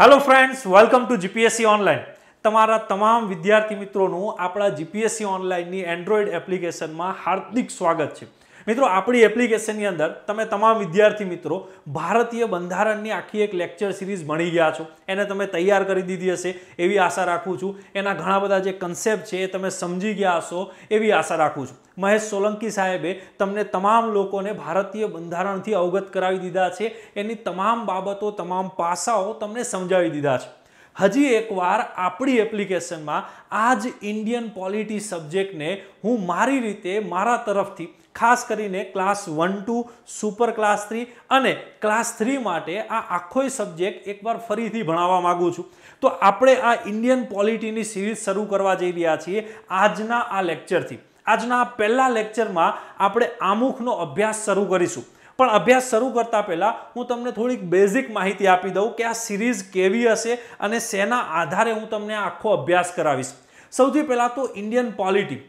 hello friends welcome to GPSC online તમારા તમામ વિદ્યાર્થી મિત્રોનું આપણા જીપીએસસી ઓનલાઈનની એન્ડ્રોઈડ એપ્લિકેશનમાં હાર્દિક સ્વાગત છે મિત્રો આપણી એપ્લિકેશનની અંદર તમે તમામ વિદ્યાર્થી મિત્રો ભારતીય બંધારણની આખી એક લેક્ચર સિરીઝ ભણી ગયા છો એને તમે તૈયાર કરી દીધી હશે એવી આશા રાખું છું એના ઘણા બધા જે કન્સેપ્ટ છે એ તમે સમજી ગયા હશો એવી આશા રાખું છું મહેશ સોલંકી સાહેબે તમને તમામ લોકોને ભારતીય બંધારણથી અવગત કરાવી દીધા છે એની તમામ બાબતો તમામ પાસાઓ તમને સમજાવી દીધા છે હજી એકવાર આપણી એપ્લિકેશનમાં આ જ ઇન્ડિયન પોલિટી સબ્જેક્ટને હું મારી રીતે મારા તરફથી ખાસ કરીને class one two super class three અને ક્લાસ થ્રી માટે આ આખોય સબ્જેક્ટ એકવાર ફરીથી ભણાવવા માગું છું તો આપણે આ ઇન્ડિયન પોલિટીની સિરીઝ શરૂ કરવા જઈ રહ્યા છીએ આજના આ લેક્ચરથી આજના આ પહેલા લેક્ચરમાં આપણે આમુખનો અભ્યાસ શરૂ કરીશું પણ અભ્યાસ શરૂ કરતા પહેલાં હું તમને થોડીક બેઝિક માહિતી આપી દઉં કે આ સિરીઝ કેવી હશે અને શેના આધારે હું તમને આખો અભ્યાસ કરાવીશ સૌથી પહેલાં તો ઇન્ડિયન પોલિટી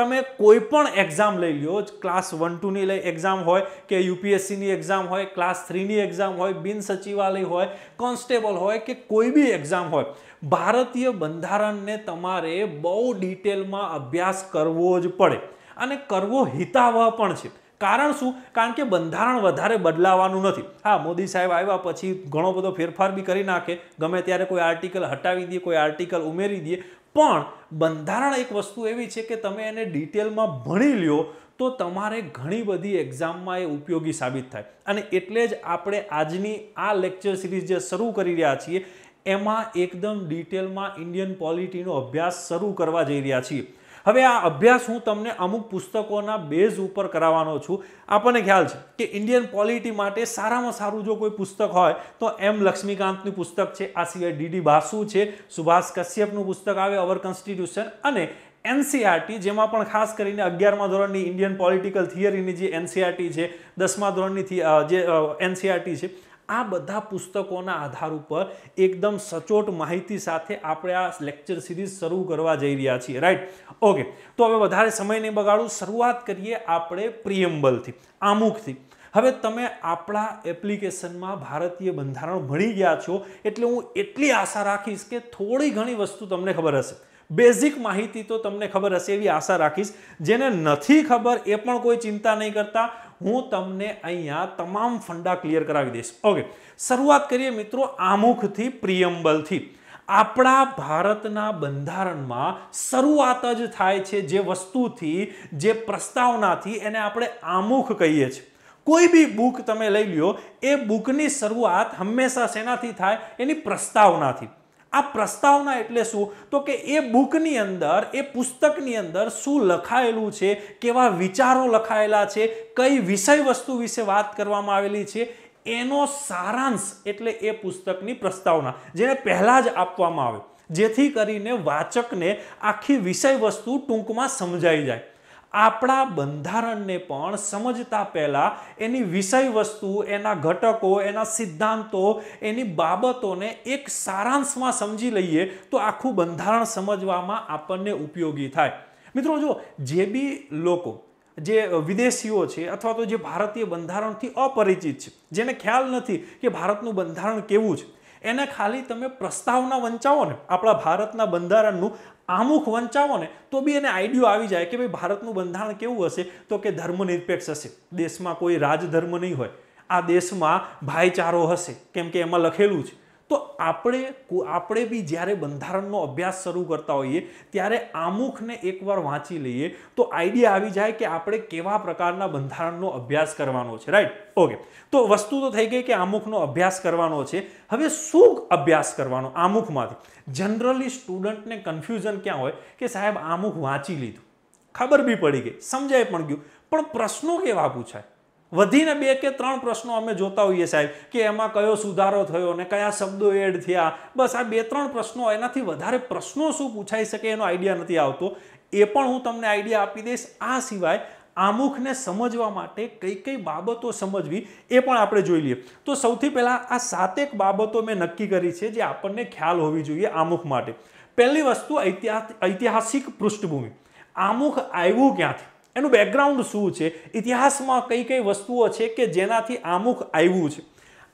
તમે કોઈ પણ એક્ઝામ લઈ લ્યો ક્લાસ વન ટુની લઈ એક્ઝામ હોય કે યુપીએસસીની એક્ઝામ હોય ક્લાસ થ્રીની એક્ઝામ હોય બિન સચિવાલય હોય કોન્સ્ટેબલ હોય કે કોઈ બી એક્ઝામ હોય ભારતીય બંધારણને તમારે બહુ ડિટેલમાં અભ્યાસ કરવો જ પડે અને કરવો હિતાવહ પણ છે કારણ શું કારણ કે બંધારણ વધારે બદલાવાનું નથી હા મોદી સાહેબ આવ્યા પછી ઘણો બધો ફેરફાર બી કરી નાખે ગમે ત્યારે કોઈ આર્ટિકલ હટાવી દઈએ કોઈ આર્ટિકલ ઉમેરી દઈએ પણ બંધારણ એક વસ્તુ એવી છે કે તમે એને ડિટેલમાં ભણી લ્યો તો તમારે ઘણી બધી એક્ઝામમાં એ ઉપયોગી સાબિત થાય અને એટલે જ આપણે આજની આ લેક્ચર સિરીઝ જે શરૂ કરી રહ્યા છીએ એમાં એકદમ ડિટેલમાં ઇન્ડિયન પોલિટીનો અભ્યાસ શરૂ કરવા જઈ રહ્યા છીએ હવે આ અભ્યાસ હું તમને અમુક પુસ્તકોના બેઝ ઉપર કરાવવાનો છું આપણને ખ્યાલ છે કે ઇન્ડિયન પોલિટી માટે સારામાં સારું જો કોઈ પુસ્તક હોય તો એમ લક્ષ્મીકાંતનું પુસ્તક છે આ સિવાય ડીડી બાસુ છે સુભાષ કશ્યપનું પુસ્તક આવે અવર કોન્સ્ટિટ્યુશન અને એનસીઆરટી e જેમાં પણ ખાસ કરીને અગિયારમા ધોરણની ઇન્ડિયન પોલિટિકલ થિયરીની જે એનસીઆરટી e છે દસમા ધોરણની જે એનસીઆરટી e છે આ બધા પુસ્તકોના આધાર ઉપર એકદમ સચોટ માહિતી સાથે આપણે આ લેક્ચર સિરીઝ શરૂ કરવા જઈ રહ્યા છીએ રાઈટ ઓકે તો હવે વધારે સમય નહીં બગાડું શરૂઆત કરીએ આપણે પ્રિયમ્બલથી આમુખથી હવે તમે આપણા એપ્લિકેશનમાં ભારતીય બંધારણ ભણી ગયા છો એટલે હું એટલી આશા રાખીશ કે થોડી ઘણી વસ્તુ તમને ખબર હશે બેઝિક માહિતી તો તમને ખબર હશે એવી આશા રાખીશ જેને નથી ખબર એ પણ કોઈ ચિંતા નહીં કરતા હું તમને અહીંયા તમામ ફંડા ક્લિયર કરાવી દઈશ ઓકે શરૂઆત કરીએ મિત્રો આમુખથી પ્રિયમ્બલથી આપણા ભારતના બંધારણમાં શરૂઆત જ થાય છે જે વસ્તુથી જે પ્રસ્તાવનાથી એને આપણે આમુખ કહીએ છીએ કોઈ બી બુક તમે લઈ લ્યો એ બુકની શરૂઆત હંમેશા શેનાથી થાય એની પ્રસ્તાવનાથી આ પ્રસ્તાવના એટલે શું તો કે એ બુકની અંદર એ પુસ્તકની અંદર શું લખાયેલું છે કેવા વિચારો લખાયેલા છે કઈ વિષય વસ્તુ વિશે વાત કરવામાં આવેલી છે એનો સારાંશ એટલે એ પુસ્તકની પ્રસ્તાવના જેને પહેલાં જ આપવામાં આવે જેથી કરીને વાચકને આખી વિષય વસ્તુ ટૂંકમાં સમજાઈ જાય આપણા બંધારણને પણ સમજતા પહેલાં એની વિષય વસ્તુ એના ઘટકો એના સિદ્ધાંતો એની બાબતોને એક સારાંશમાં સમજી લઈએ તો આખું બંધારણ સમજવામાં આપણને ઉપયોગી થાય મિત્રો જો જે બી લોકો જે વિદેશીઓ છે અથવા તો જે ભારતીય બંધારણથી અપરિચિત છે જેને ખ્યાલ નથી કે ભારતનું બંધારણ કેવું છે એને ખાલી તમે પ્રસ્તાવના વંચાવો ને આપણા ભારતના બંધારણનું આમુખ વંચાવો ને તો બી એને આઈડિયો આવી જાય કે ભાઈ ભારતનું બંધારણ કેવું હશે તો કે ધર્મનિરપેક્ષ હશે દેશમાં કોઈ રાજધર્મ નહીં હોય આ દેશમાં ભાઈચારો હશે કેમ કે એમાં લખેલું છે તો આપણે આપણે બી જ્યારે બંધારણનો અભ્યાસ શરૂ કરતા હોઈએ ત્યારે આમુખને એકવાર વાંચી લઈએ તો આઈડિયા આવી જાય કે આપણે કેવા પ્રકારના બંધારણનો અભ્યાસ કરવાનો છે રાઈટ ઓકે તો વસ્તુ તો થઈ ગઈ કે આમુખનો અભ્યાસ કરવાનો છે હવે શું અભ્યાસ કરવાનો આમુખમાંથી જનરલી સ્ટુડન્ટને કન્ફ્યુઝન ક્યાં હોય કે સાહેબ આમુખ વાંચી લીધું ખબર બી પડી ગઈ સમજાય પણ ગયું પણ પ્રશ્નો કેવા પૂછાય વધીને બે કે ત્રણ પ્રશ્નો અમે જોતા હોઈએ સાહેબ કે એમાં કયો સુધારો થયો ને કયા શબ્દો એડ થયા બસ આ બે ત્રણ પ્રશ્નો એનાથી વધારે પ્રશ્નો શું પૂછાઈ શકે એનો આઈડિયા નથી આવતો એ પણ હું તમને આઈડિયા આપી દઈશ આ સિવાય આમુખને સમજવા માટે કઈ કઈ બાબતો સમજવી એ પણ આપણે જોઈ લઈએ તો સૌથી પહેલાં આ સાતેક બાબતો મેં નક્કી કરી છે જે આપણને ખ્યાલ હોવી જોઈએ આમુખ માટે પહેલી વસ્તુ ઐતિહાસિક પૃષ્ઠભૂમિ આમુખ આવ્યું ક્યાંથી એનું બેકગ્રાઉન્ડ શું છે ઇતિહાસમાં કઈ કઈ વસ્તુઓ છે કે જેનાથી આમુખ આવ્યું છે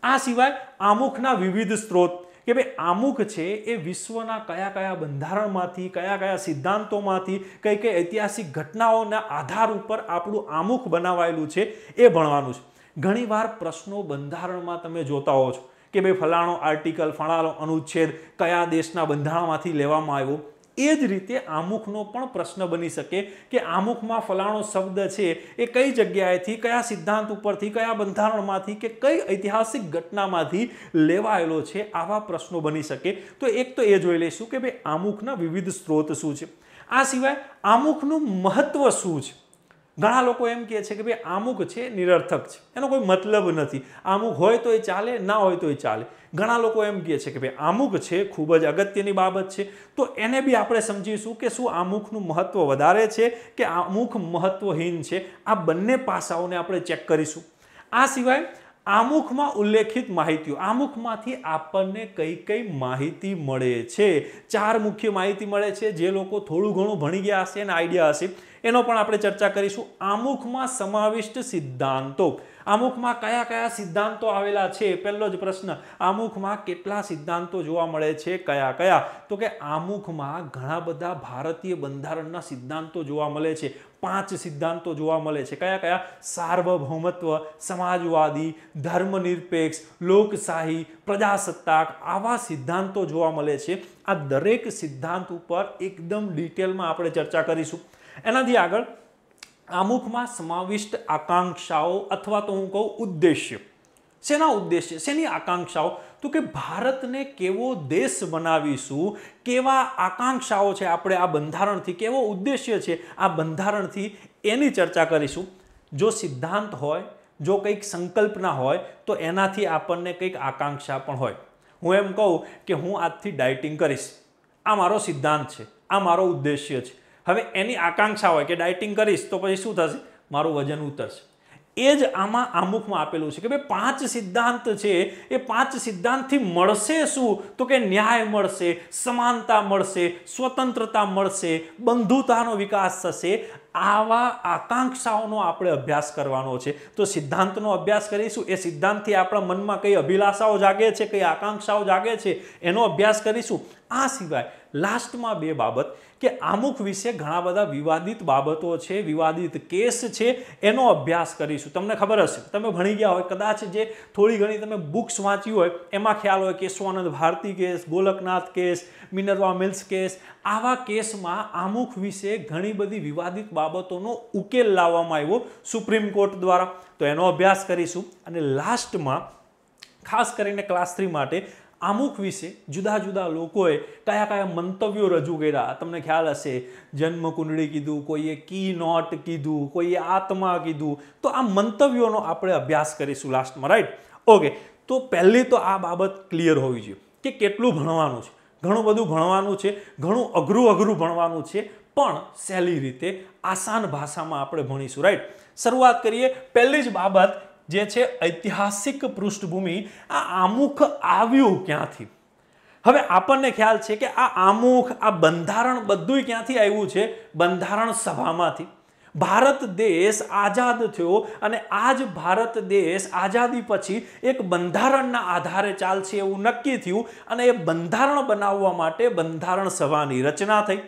આ સિવાય આમુખના વિવિધ સ્ત્રોત કે ભાઈ આમુખ છે એ વિશ્વના કયા કયા બંધારણમાંથી કયા કયા સિદ્ધાંતોમાંથી કઈ કઈ ઐતિહાસિક ઘટનાઓના આધાર ઉપર આપણું આમુખ બનાવાયેલું છે એ ભણવાનું છે ઘણીવાર પ્રશ્નો બંધારણમાં તમે જોતા હો છો કે ભાઈ ફલાણો આર્ટિકલ ફલાણો અનુચ્છેદ કયા દેશના બંધારણમાંથી લેવામાં આવ્યો એ જ રીતે આમુખનો પણ પ્રશ્ન બની શકે કે આમુખમાં ફલાણો શબ્દ છે એ કઈ જગ્યાએથી કયા સિદ્ધાંત ઉપરથી કયા બંધારણમાંથી કે કઈ ઐતિહાસિક ઘટનામાંથી લેવાયેલો છે આવા પ્રશ્નો બની શકે તો એક તો એ જોઈ લઈશું કે ભાઈ આમુખના વિવિધ સ્ત્રોત શું છે આ સિવાય આમુખનું મહત્વ શું છે ઘણા લોકો એમ કહે છે કે ભાઈ આમુક છે નિરર્થક છે એનો કોઈ મતલબ નથી આમુક હોય તો એ ચાલે ના હોય તો એ ચાલે ઘણા લોકો એમ કહે છે કે ભાઈ આમુક છે ખૂબ જ અગત્યની બાબત છે તો એને બી આપણે સમજીશું કે શું આમુખનું મહત્ત્વ વધારે છે કે આમુખ મહત્ત્વહીન છે આ બંને પાસાઓને આપણે ચેક કરીશું આ સિવાય આમુખમાં ઉલ્લેખિત માહિતીઓ આમુખમાંથી આપણને કઈ કઈ માહિતી મળે છે ચાર મુખ્ય માહિતી મળે છે જે લોકો થોડું ઘણું ભણી ગયા હશે અને આઈડિયા હશે એનો પણ આપણે ચર્ચા કરીશું આમુખમાં સમાવિષ્ટ સિદ્ધાંતો અમુકમાં કયા કયા સિદ્ધાંતો આવેલા છે પહેલો જ પ્રશ્ન અમુકમાં કેટલા સિદ્ધાંતો જોવા મળે છે કયા કયા તો કે અમુકમાં ઘણા બધા ભારતીય બંધારણના સિદ્ધાંતો જોવા મળે છે પાંચ સિદ્ધાંતો જોવા મળે છે કયા કયા સાર્વભૌમત્વ સમાજવાદી ધર્મનિરપેક્ષ લોકશાહી પ્રજાસત્તાક આવા સિદ્ધાંતો જોવા મળે છે આ દરેક સિદ્ધાંત ઉપર એકદમ ડિટેલમાં આપણે ચર્ચા કરીશું એનાથી આગળ આમુખમાં સમાવિષ્ટ આકાંક્ષાઓ અથવા તો હું કહું ઉદ્દેશ્ય શેના ઉદ્દેશ્ય શેની આકાંક્ષાઓ તો કે ભારતને કેવો દેશ બનાવીશું કેવા આકાંક્ષાઓ છે આપણે આ બંધારણથી કેવો ઉદ્દેશ્ય છે આ બંધારણથી એની ચર્ચા કરીશું જો સિદ્ધાંત હોય જો કંઈક સંકલ્પના હોય તો એનાથી આપણને કંઈક આકાંક્ષા પણ હોય હું એમ કહું કે હું આજથી ડાયટિંગ કરીશ આ મારો સિદ્ધાંત છે આ મારો ઉદ્દેશ્ય છે હવે એની આકાંક્ષા હોય કે ડાયટિંગ કરીશ તો પછી શું થશે મારું વજન ઉતરશે એ જ આમાં આમુખમાં આપેલું છે કે ભાઈ પાંચ સિદ્ધાંત છે એ પાંચ સિદ્ધાંતથી મળશે શું તો કે ન્યાય મળશે સમાનતા મળશે સ્વતંત્રતા મળશે બંધુતાનો વિકાસ થશે આવા આકાંક્ષાઓનો આપણે અભ્યાસ કરવાનો છે તો સિદ્ધાંતનો અભ્યાસ કરીશું એ સિદ્ધાંતથી આપણા મનમાં કઈ અભિલાષાઓ જાગે છે કઈ આકાંક્ષાઓ જાગે છે એનો અભ્યાસ કરીશું આ સિવાય લાસ્ટમાં બે બાબત કે આમુખ વિશે ઘણા બધા વિવાદિત બાબતો છે વિવાદિત કેસ છે એનો અભ્યાસ કરીશું તમને ખબર હશે તમે ભણી ગયા હોય કદાચ જે થોડી ઘણી તમે બુક્સ વાંચી હોય એમાં ખ્યાલ હોય કે Swanand Bharati case Golaknath case Minerva Mills case આવા કેસમાં આમુખ વિશે ઘણી બધી વિવાદિત બાબતોનો ઉકેલ લાવવામાં આવ્યો સુપ્રીમ કોર્ટ દ્વારા તો એનો અભ્યાસ કરીશું અને લાસ્ટમાં ખાસ કરીને ક્લાસ થ્રી માટે અમુક વિશે જુદા જુદા લોકોએ કયા કયા મંતવ્યો રજૂ કર્યા તમને ખ્યાલ હશે જન્મકુંડળી કીધું કોઈએ કી નોટ કીધું કોઈએ આત્મા કીધું તો આ મંતવ્યોનો આપણે અભ્યાસ કરીશું લાસ્ટમાં રાઈટ ઓકે તો પહેલી તો આ બાબત ક્લિયર હોવી જોઈએ કે કેટલું ભણવાનું છે ઘણું બધું ભણવાનું છે ઘણું અઘરું અઘરું ભણવાનું છે પણ સહેલી રીતે આસાન ભાષામાં આપણે ભણીશું રાઈટ શરૂઆત કરીએ પહેલી જ બાબત જે છે ઐતિહાસિક પૃષ્ઠભૂમિ આ આમુખ આવ્યું ક્યાંથી હવે આપણને ખ્યાલ છે કે આ આમુખ આ બંધારણ બધું ક્યાંથી આવ્યું છે બંધારણ સભામાંથી ભારત દેશ આઝાદ થયો અને આજ ભારત દેશ આઝાદી પછી એક બંધારણના આધારે ચાલશે એવું નક્કી થયું અને એ બંધારણ બનાવવા માટે બંધારણ સભાની રચના થઈ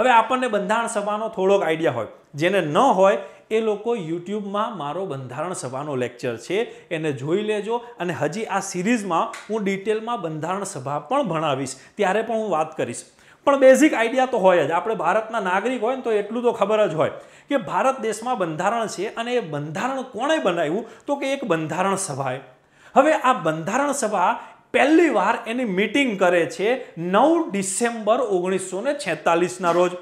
હવે આપણને બંધારણ સભાનો થોડોક આઈડિયા હોય જેને ન હોય એ લોકો યુટ્યુબમાં મારો બંધારણ સભાનો લેક્ચર છે એને જોઈ લેજો અને હજી આ સિરીઝમાં હું ડિટેલમાં બંધારણ સભા પણ ભણાવીશ ત્યારે પણ હું વાત કરીશ પણ બેઝિક આઈડિયા તો હોય જ આપણે ભારતના નાગરિક હોય ને તો એટલું તો ખબર જ હોય કે ભારત દેશમાં બંધારણ છે અને એ બંધારણ કોણે બનાવ્યું તો કે એક બંધારણ સભાએ હવે આ બંધારણ સભા પહેલી વાર એની મિટિંગ કરે છે નવ ડિસેમ્બર ઓગણીસો ને છેતાલીસના રોજ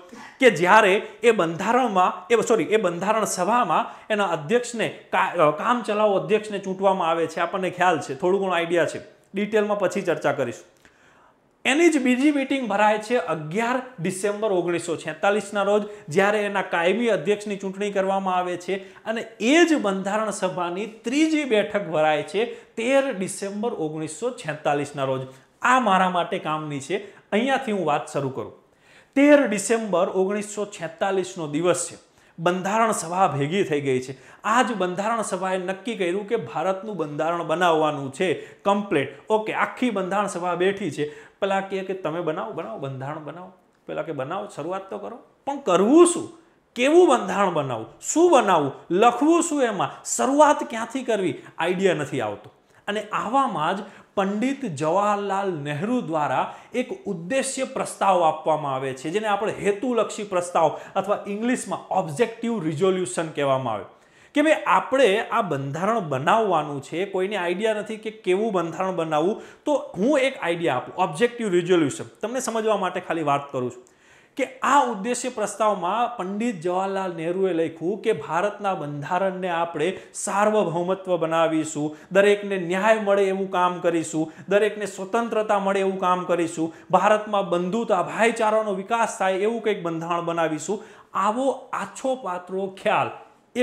કે જ્યારે એ બંધારણમાં એ સોરી એ બંધારણ સભામાં એના અધ્યક્ષને કામ ચલાવ અધ્યક્ષને ચૂંટવામાં આવે છે આપણને ખ્યાલ છે થોડું ઘણો આઈડિયા છે ડિટેલમાં પછી ચર્ચા કરીશું એની જ બીજી મિટિંગ ભરાય છે અગિયાર ડિસેમ્બર ઓગણીસો છેતાલીસના રોજ જ્યારે એના કાયમી અધ્યક્ષની ચૂંટણી કરવામાં આવે છે અને એ જ બંધારણ સભાની ત્રીજી બેઠક ભરાય છે તેર ડિસેમ્બર ઓગણીસો છેતાલીસના રોજ આ મારા માટે કામની છે અહીંયાથી હું વાત શરૂ કરું તેર ડિસેમ્બર ઓગણીસો છેતાલીસનો દિવસ છે બંધારણ સભા ભેગી થઈ ગઈ છે આ જ બંધારણ સભાએ નક્કી કર્યું કે ભારતનું બંધારણ બનાવવાનું છે કમ્પ્લેટ ઓકે આખી બંધારણ સભા બેઠી છે પેલા કહે કે તમે બનાવો બનાવો બંધારણ બનાવો પેલા કે બનાવો શરૂઆત તો કરો પણ કરવું શું કેવું બંધારણ બનાવવું શું બનાવવું લખવું શું એમાં શરૂઆત ક્યાંથી કરવી આઈડિયા નથી આવતો અને આવામાં જ પંડિત જવાહરલાલ નહેરુ દ્વારા એક ઉદ્દેશ્ય પ્રસ્તાવ આપવામાં આવે છે જેને આપણે હેતુલક્ષી પ્રસ્તાવ અથવા ઇંગ્લિશમાં ઓબ્જેક્ટિવ રિઝોલ્યુશન કહેવામાં આવે કે ભાઈ આપણે આ બંધારણ બનાવવાનું છે કોઈને આઈડિયા નથી કે કેવું બંધારણ બનાવવું તો હું એક આઈડિયા આપું ઓબ્જેક્ટિવ રિઝોલ્યુશન તમને સમજવા માટે ખાલી વાત કરું છું કે આ ઉદ્દેશ્ય પ્રસ્તાવમાં પંડિત જવાહરલાલ નહેરુએ લખ્યું કે ભારતના બંધારણને આપણે સાર્વભૌમત્વ બનાવીશું દરેકને ન્યાય મળે એવું કામ કરીશું દરેકને સ્વતંત્રતા મળે એવું કામ કરીશું ભારતમાં બંધુતા ભાઈચારાનો વિકાસ થાય એવું કંઈક બંધારણ બનાવીશું આવો આછો પાત્રો ખ્યાલ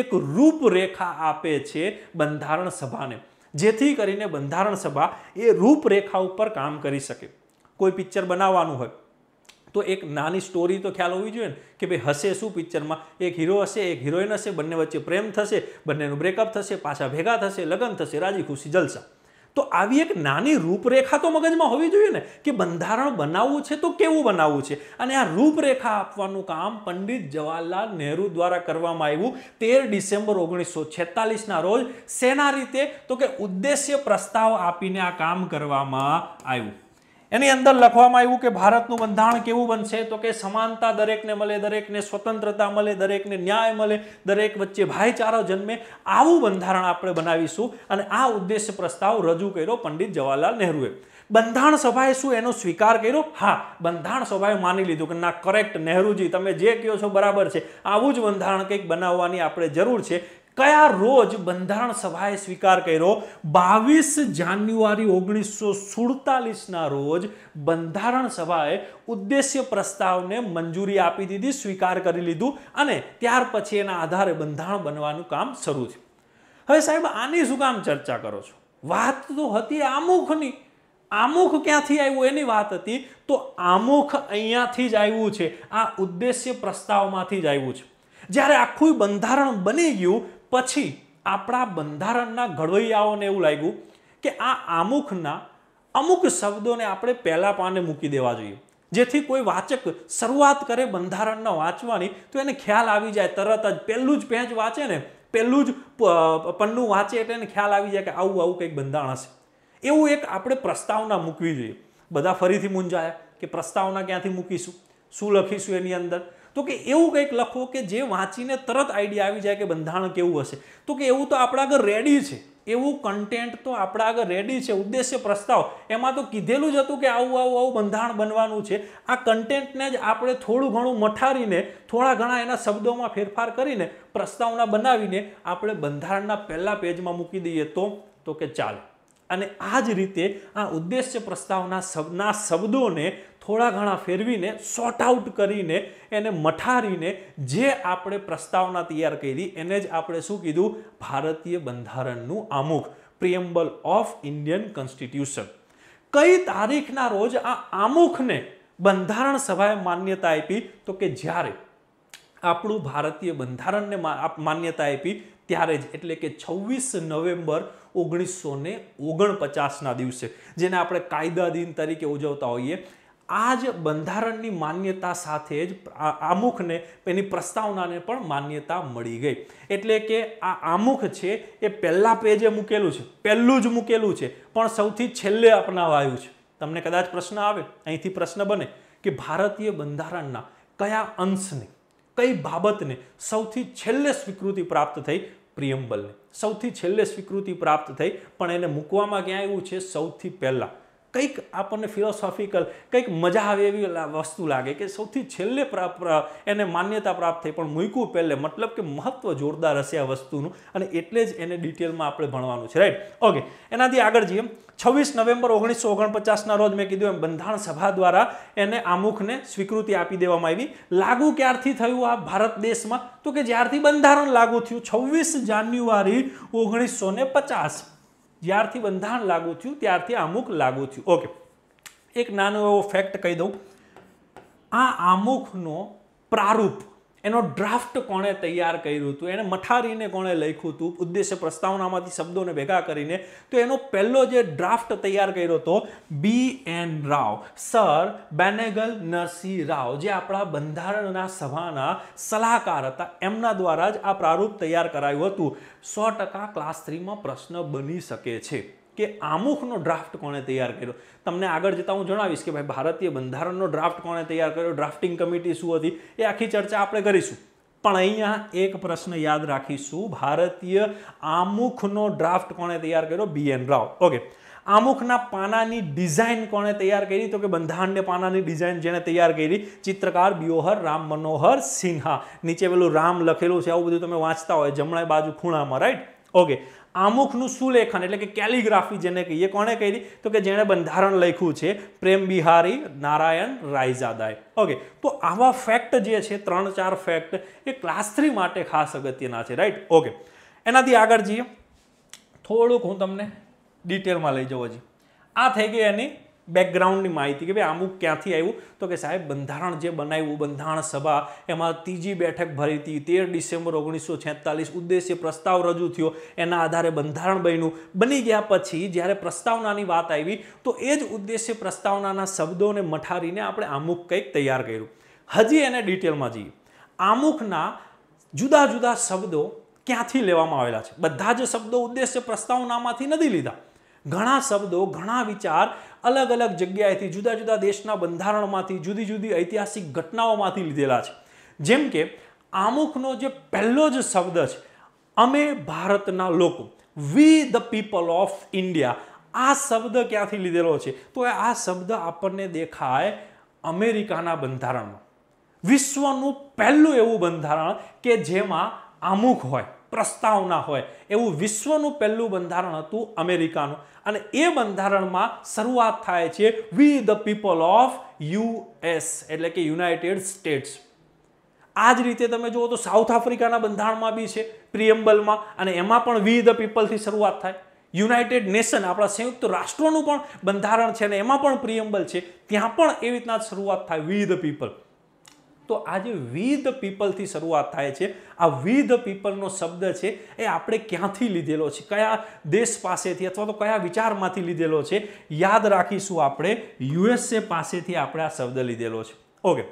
એક રૂપરેખા આપે છે બંધારણ સભાને જેથી કરીને બંધારણ સભા એ રૂપરેખા ઉપર કામ કરી શકે કોઈ પિક્ચર બનાવવાનું હોય તો એક નાની સ્ટોરી તો ખ્યાલ હોવી જોઈએ ને કે ભાઈ હશે શું પિક્ચરમાં એક હીરો હશે એક હિરોઈન હશે બંને વચ્ચે પ્રેમ થશે બંનેનું બ્રેકઅપ થશે પાછા ભેગા થશે લગ્ન થશે રાજી ખુશી જલસા તો આવી એક નાની રૂપરેખા તો મગજમાં હોવી જોઈએ ને કે બંધારણ બનાવવું છે તો કેવું બનાવવું છે અને આ રૂપરેખા આપવાનું કામ પંડિત જવાહરલાલ નહેરુ દ્વારા કરવામાં આવ્યું તેર ડિસેમ્બર ઓગણીસો છેતાલીસના રોજ શેના રીતે તો કે ઉદ્દેશ્ય પ્રસ્તાવ આપીને આ કામ કરવામાં આવ્યું એની અંદર લખવામાં આવ્યું કે ભારતનું બંધારણ કેવું બનશે તો કે સમાનતા દરેકને મળે દરેકને સ્વતંત્રતા મળે દરેકને ન્યાય મળે દરેક વચ્ચે ભાઈચારો જન્મે આવું બંધારણ આપણે બનાવીશું અને આ ઉદ્દેશ્ય પ્રસ્તાવ રજૂ કર્યો પંડિત જવાહરલાલ નહેરુએ બંધારણ સભાએ શું એનો સ્વીકાર કર્યો હા બંધારણ સભાએ માની લીધું કે ના કરેક્ટ નહેરુજી તમે જે કહો છો બરાબર છે આવું જ બંધારણ કંઈક બનાવવાની આપણે જરૂર છે કયા રોજ બંધારણ સભાએ સ્વીકાર કર્યો બાવીસ જાન્યુઆરી ઓગણીસો સુડતાલીસના રોજ બંધારણ સભાએ ઉદ્દેશ્ય પ્રસ્તાવને મંજૂરી આપી દીધી સ્વીકાર કરી લીધું અને ત્યાર પછી એના આધારે બંધારણ બનવાનું કામ શરૂ થયું હવે સાહેબ આની શું કામ ચર્ચા કરો છો વાત તો હતી આમુખની આમુખ ક્યાંથી આવ્યું એની વાત હતી તો આમુખ અહીંયાથી જ આવ્યું છે આ ઉદ્દેશ્ય પ્રસ્તાવમાંથી જ આવ્યું છે જ્યારે આખું બંધારણ બની ગયું પછી આપણા બંધારણના ઘડવૈયાઓને એવું લાગ્યું કે આ આમુખના અમુક શબ્દોને આપણે પહેલા પાને મૂકી દેવા જોઈએ જેથી કોઈ વાચક શરૂઆત કરે બંધારણના વાંચવાની તો એને ખ્યાલ આવી જાય તરત જ પહેલું જ પેજ વાંચે ને પહેલું જ પન્નું વાંચે એટલે એને ખ્યાલ આવી જાય કે આવું આવું કંઈક બંધારણ હશે એવું એક આપણે પ્રસ્તાવના મૂકવી જોઈએ બધા ફરીથી મૂંઝાયા કે પ્રસ્તાવના ક્યાંથી મૂકીશું શું લખીશું એની અંદર તો કે એવું કંઈક લખો કે જે વાંચીને તરત આઈડિયા આવી જાય કે બંધારણ કેવું હશે તો કે એવું તો આપણા આગળ રેડી છે એવું કન્ટેન્ટ તો આપણા આગળ રેડી છે ઉદ્દેશ્ય પ્રસ્તાવ એમાં તો કીધેલું જ હતું કે આવું આવું આવું બંધારણ બનવાનું છે આ કન્ટેન્ટને જ આપણે થોડું ઘણું મઠારીને થોડા ઘણા એના શબ્દોમાં ફેરફાર કરીને પ્રસ્તાવના બનાવીને આપણે બંધારણના પહેલાં પેજમાં મૂકી દઈએ તો તો કે ચાલે અને આ જ રીતે આ ઉદ્દેશ્ય પ્રસ્તાવના શબ્દોને થોડા ઘણા ફેરવીને સોર્ટ આઉટ કરીને એને મઠારીને જે આપણે પ્રસ્તાવના તૈયાર કરી એને જ આપણે શું કીધું ભારતીય બંધારણનું આમુખ પ્રિએમ્બલ ઓફ ઇન્ડિયન કોન્સ્ટિટ્યુશન કઈ તારીખના રોજ આ આમુખને બંધારણ સભાએ માન્યતા આપી તો કે જ્યારે આપણું ભારતીય બંધારણને માન્યતા આપી ત્યારે જ એટલે કે છવ્વીસ નવેમ્બર ઓગણીસો ને ઓગણપચાસના દિવસે જેને આપણે કાયદા દિન તરીકે ઉજવતા હોઈએ આ જ બંધારણની માન્યતા સાથે જ આમુખને એની પ્રસ્તાવનાને પણ માન્યતા મળી ગઈ એટલે કે આ આમુખ છે એ પહેલાં પેજે મૂકેલું છે પહેલું જ મૂકેલું છે પણ સૌથી છેલ્લે અપનાવાયું છે તમને કદાચ પ્રશ્ન આવે અહીંથી પ્રશ્ન બને કે ભારતીય બંધારણના કયા અંશને કઈ બાબતને સૌથી છેલ્લે સ્વીકૃતિ પ્રાપ્ત થઈ પ્રિયમ્બલને સૌથી છેલ્લે સ્વીકૃતિ પ્રાપ્ત થઈ પણ એને મૂકવામાં ક્યાં આવ્યું છે સૌથી પહેલાં કંઈક આપણને ફિલોસોફિકલ કંઈક મજા આવે એવી વસ્તુ લાગે કે સૌથી છેલ્લે પ્રાપ્ત એને માન્યતા પ્રાપ્ત થઈ પણ મૂક્યું પહેલે મતલબ કે મહત્ત્વ જોરદાર હશે આ વસ્તુનું અને એટલે જ એને ડિટેલમાં આપણે ભણવાનું છે રાઈટ ઓકે એનાથી આગળ જઈએ છવ્વીસ નવેમ્બર ઓગણીસો ઓગણપચાસના રોજ મેં કીધું એમ બંધારણ સભા દ્વારા એને આમુખને સ્વીકૃતિ આપી દેવામાં આવી લાગુ ક્યારથી થયું આ ભારત દેશમાં તો કે જ્યારથી બંધારણ લાગુ થયું છવ્વીસ જાન્યુઆરી ઓગણીસો ને પચાસ જ્યારથી બંધારણ લાગુ થયું ત્યારથી આમુખ લાગુ થયું ઓકે એક નાનો એવો ફેક્ટ કહી દઉં આ આમુખનો પ્રારૂપ એનો ડ્રાફ્ટ કોણે તૈયાર કર્યું હતું એને મઠારીને કોણે લખ્યું હતું ઉદ્દેશ્ય પ્રસ્તાવનામાંથી શબ્દોને ભેગા કરીને તો એનો પહેલો જે ડ્રાફ્ટ તૈયાર કર્યો હતો B N Rau sir Benegal Narasimha Rau જે આપણા બંધારણના સભાના સલાહકાર હતા એમના દ્વારા જ આ પ્રારૂપ તૈયાર કરાયું હતું સો ટકા ક્લાસ થ્રીમાં પ્રશ્ન બની શકે છે કે આમુખનો ડ્રાફ્ટ કોણે તૈયાર કર્યો તમને આગળ જતાં હું જણાવીશ કે ભાઈ ભારતીય બંધારણનો ડ્રાફ્ટ કોણે તૈયાર કર્યો ડ્રાફ્ટિંગ કમિટી શું હતી એ આખી ચર્ચા આપણે કરીશું પણ અહીંયા એક પ્રશ્ન યાદ રાખીશું ભારતીય આમુખનો ડ્રાફ્ટ કોણે તૈયાર કર્યો બીએન રાવ ઓકે આમુખના પાનાની ડિઝાઇન કોણે તૈયાર કરી તો કે બંધારણને પાનાની ડિઝાઇન જેણે તૈયાર કરી ચિત્રકાર બિયોહર રામ મનોહર સિંહા નીચે પેલું રામ લખેલું છે આવું બધું તમે વાંચતા હોય જમણા બાજુ ખૂણામાં રાઈટ ઓકે આમુખનું સુલેખન એટલે કે કેલિગ્રાફી જેને કહીએ કોણે કહી તો કે જેણે બંધારણ લખ્યું છે પ્રેમ બિહારી નારાયણ રાયઝાદાએ ઓકે તો આવા ફેક્ટ જે છે ત્રણ ચાર ફેક્ટ એ ક્લાસ થ્રી માટે ખાસ અગત્યના છે રાઈટ ઓકે એનાથી આગળ જઈએ થોડુંક હું તમને ડિટેલમાં લઈ જવો છું આ થઈ ગઈ એની બેકગ્રાઉન્ડની માહિતી કે ભાઈ અમુક ક્યાંથી આવ્યું તો કે સાહેબ બંધારણ જે બનાવ્યું બંધારણ સભા એમાં ત્રીજી બેઠક ભરી હતી તેર ડિસેમ્બર ઓગણીસો છેતાલીસ ઉદ્દેશ્ય પ્રસ્તાવ રજૂ થયો એના આધારે બંધારણ બન્યું બની ગયા પછી જ્યારે પ્રસ્તાવનાની વાત આવી તો એ જ ઉદ્દેશ્ય પ્રસ્તાવનાના શબ્દોને મઠારીને આપણે અમુક કંઈક તૈયાર કર્યું હજી એને ડિટેલમાં જઈએ આમુખના જુદા જુદા શબ્દો ક્યાંથી લેવામાં આવેલા છે બધા જ શબ્દો ઉદ્દેશ્ય પ્રસ્તાવનામાંથી નથી લીધા ઘણા શબ્દો ઘણા વિચાર અલગ અલગ જગ્યાએથી જુદા જુદા દેશના બંધારણમાંથી જુદી જુદી ઐતિહાસિક ઘટનાઓમાંથી લીધેલા છે જેમ કે આમુખનો જે પહેલો જ શબ્દ છે અમે ભારતના લોકો we the people of India આ શબ્દ ક્યાંથી લીધેલો છે તો આ શબ્દ આપણને દેખાય અમેરિકાના બંધારણમાં વિશ્વનું પહેલું એવું બંધારણ કે જેમાં આમુખ હોય પ્રસ્તાવના હોય એવું વિશ્વનું પહેલું બંધારણ હતું અમેરિકાનું અને એ બંધારણમાં શરૂઆત થાય છે we the people of US એટલે કે યુનાઇટેડ સ્ટેટ્સ આ જ રીતે તમે જુઓ તો સાઉથ આફ્રિકાના બંધારણમાં બી છે પ્રિયમ્બલમાં અને એમાં પણ વી ધ પીપલથી શરૂઆત થાય યુનાઇટેડ નેશન આપણા સંયુક્ત રાષ્ટ્રોનું પણ બંધારણ છે અને એમાં પણ પ્રિયમ્બલ છે ત્યાં પણ એવી રીતના શરૂઆત થાય વી ધ પીપલ તો આજે વિધ પીપલથી શરૂઆત થાય છે આ વિધ પીપલનો શબ્દ છે એ આપણે ક્યાંથી લીધેલો છે કયા દેશ પાસેથી અથવા તો કયા વિચારમાંથી લીધેલો છે યાદ રાખીશું આપણે યુએસએ પાસેથી આપણે આ શબ્દ લીધેલો છે ઓકે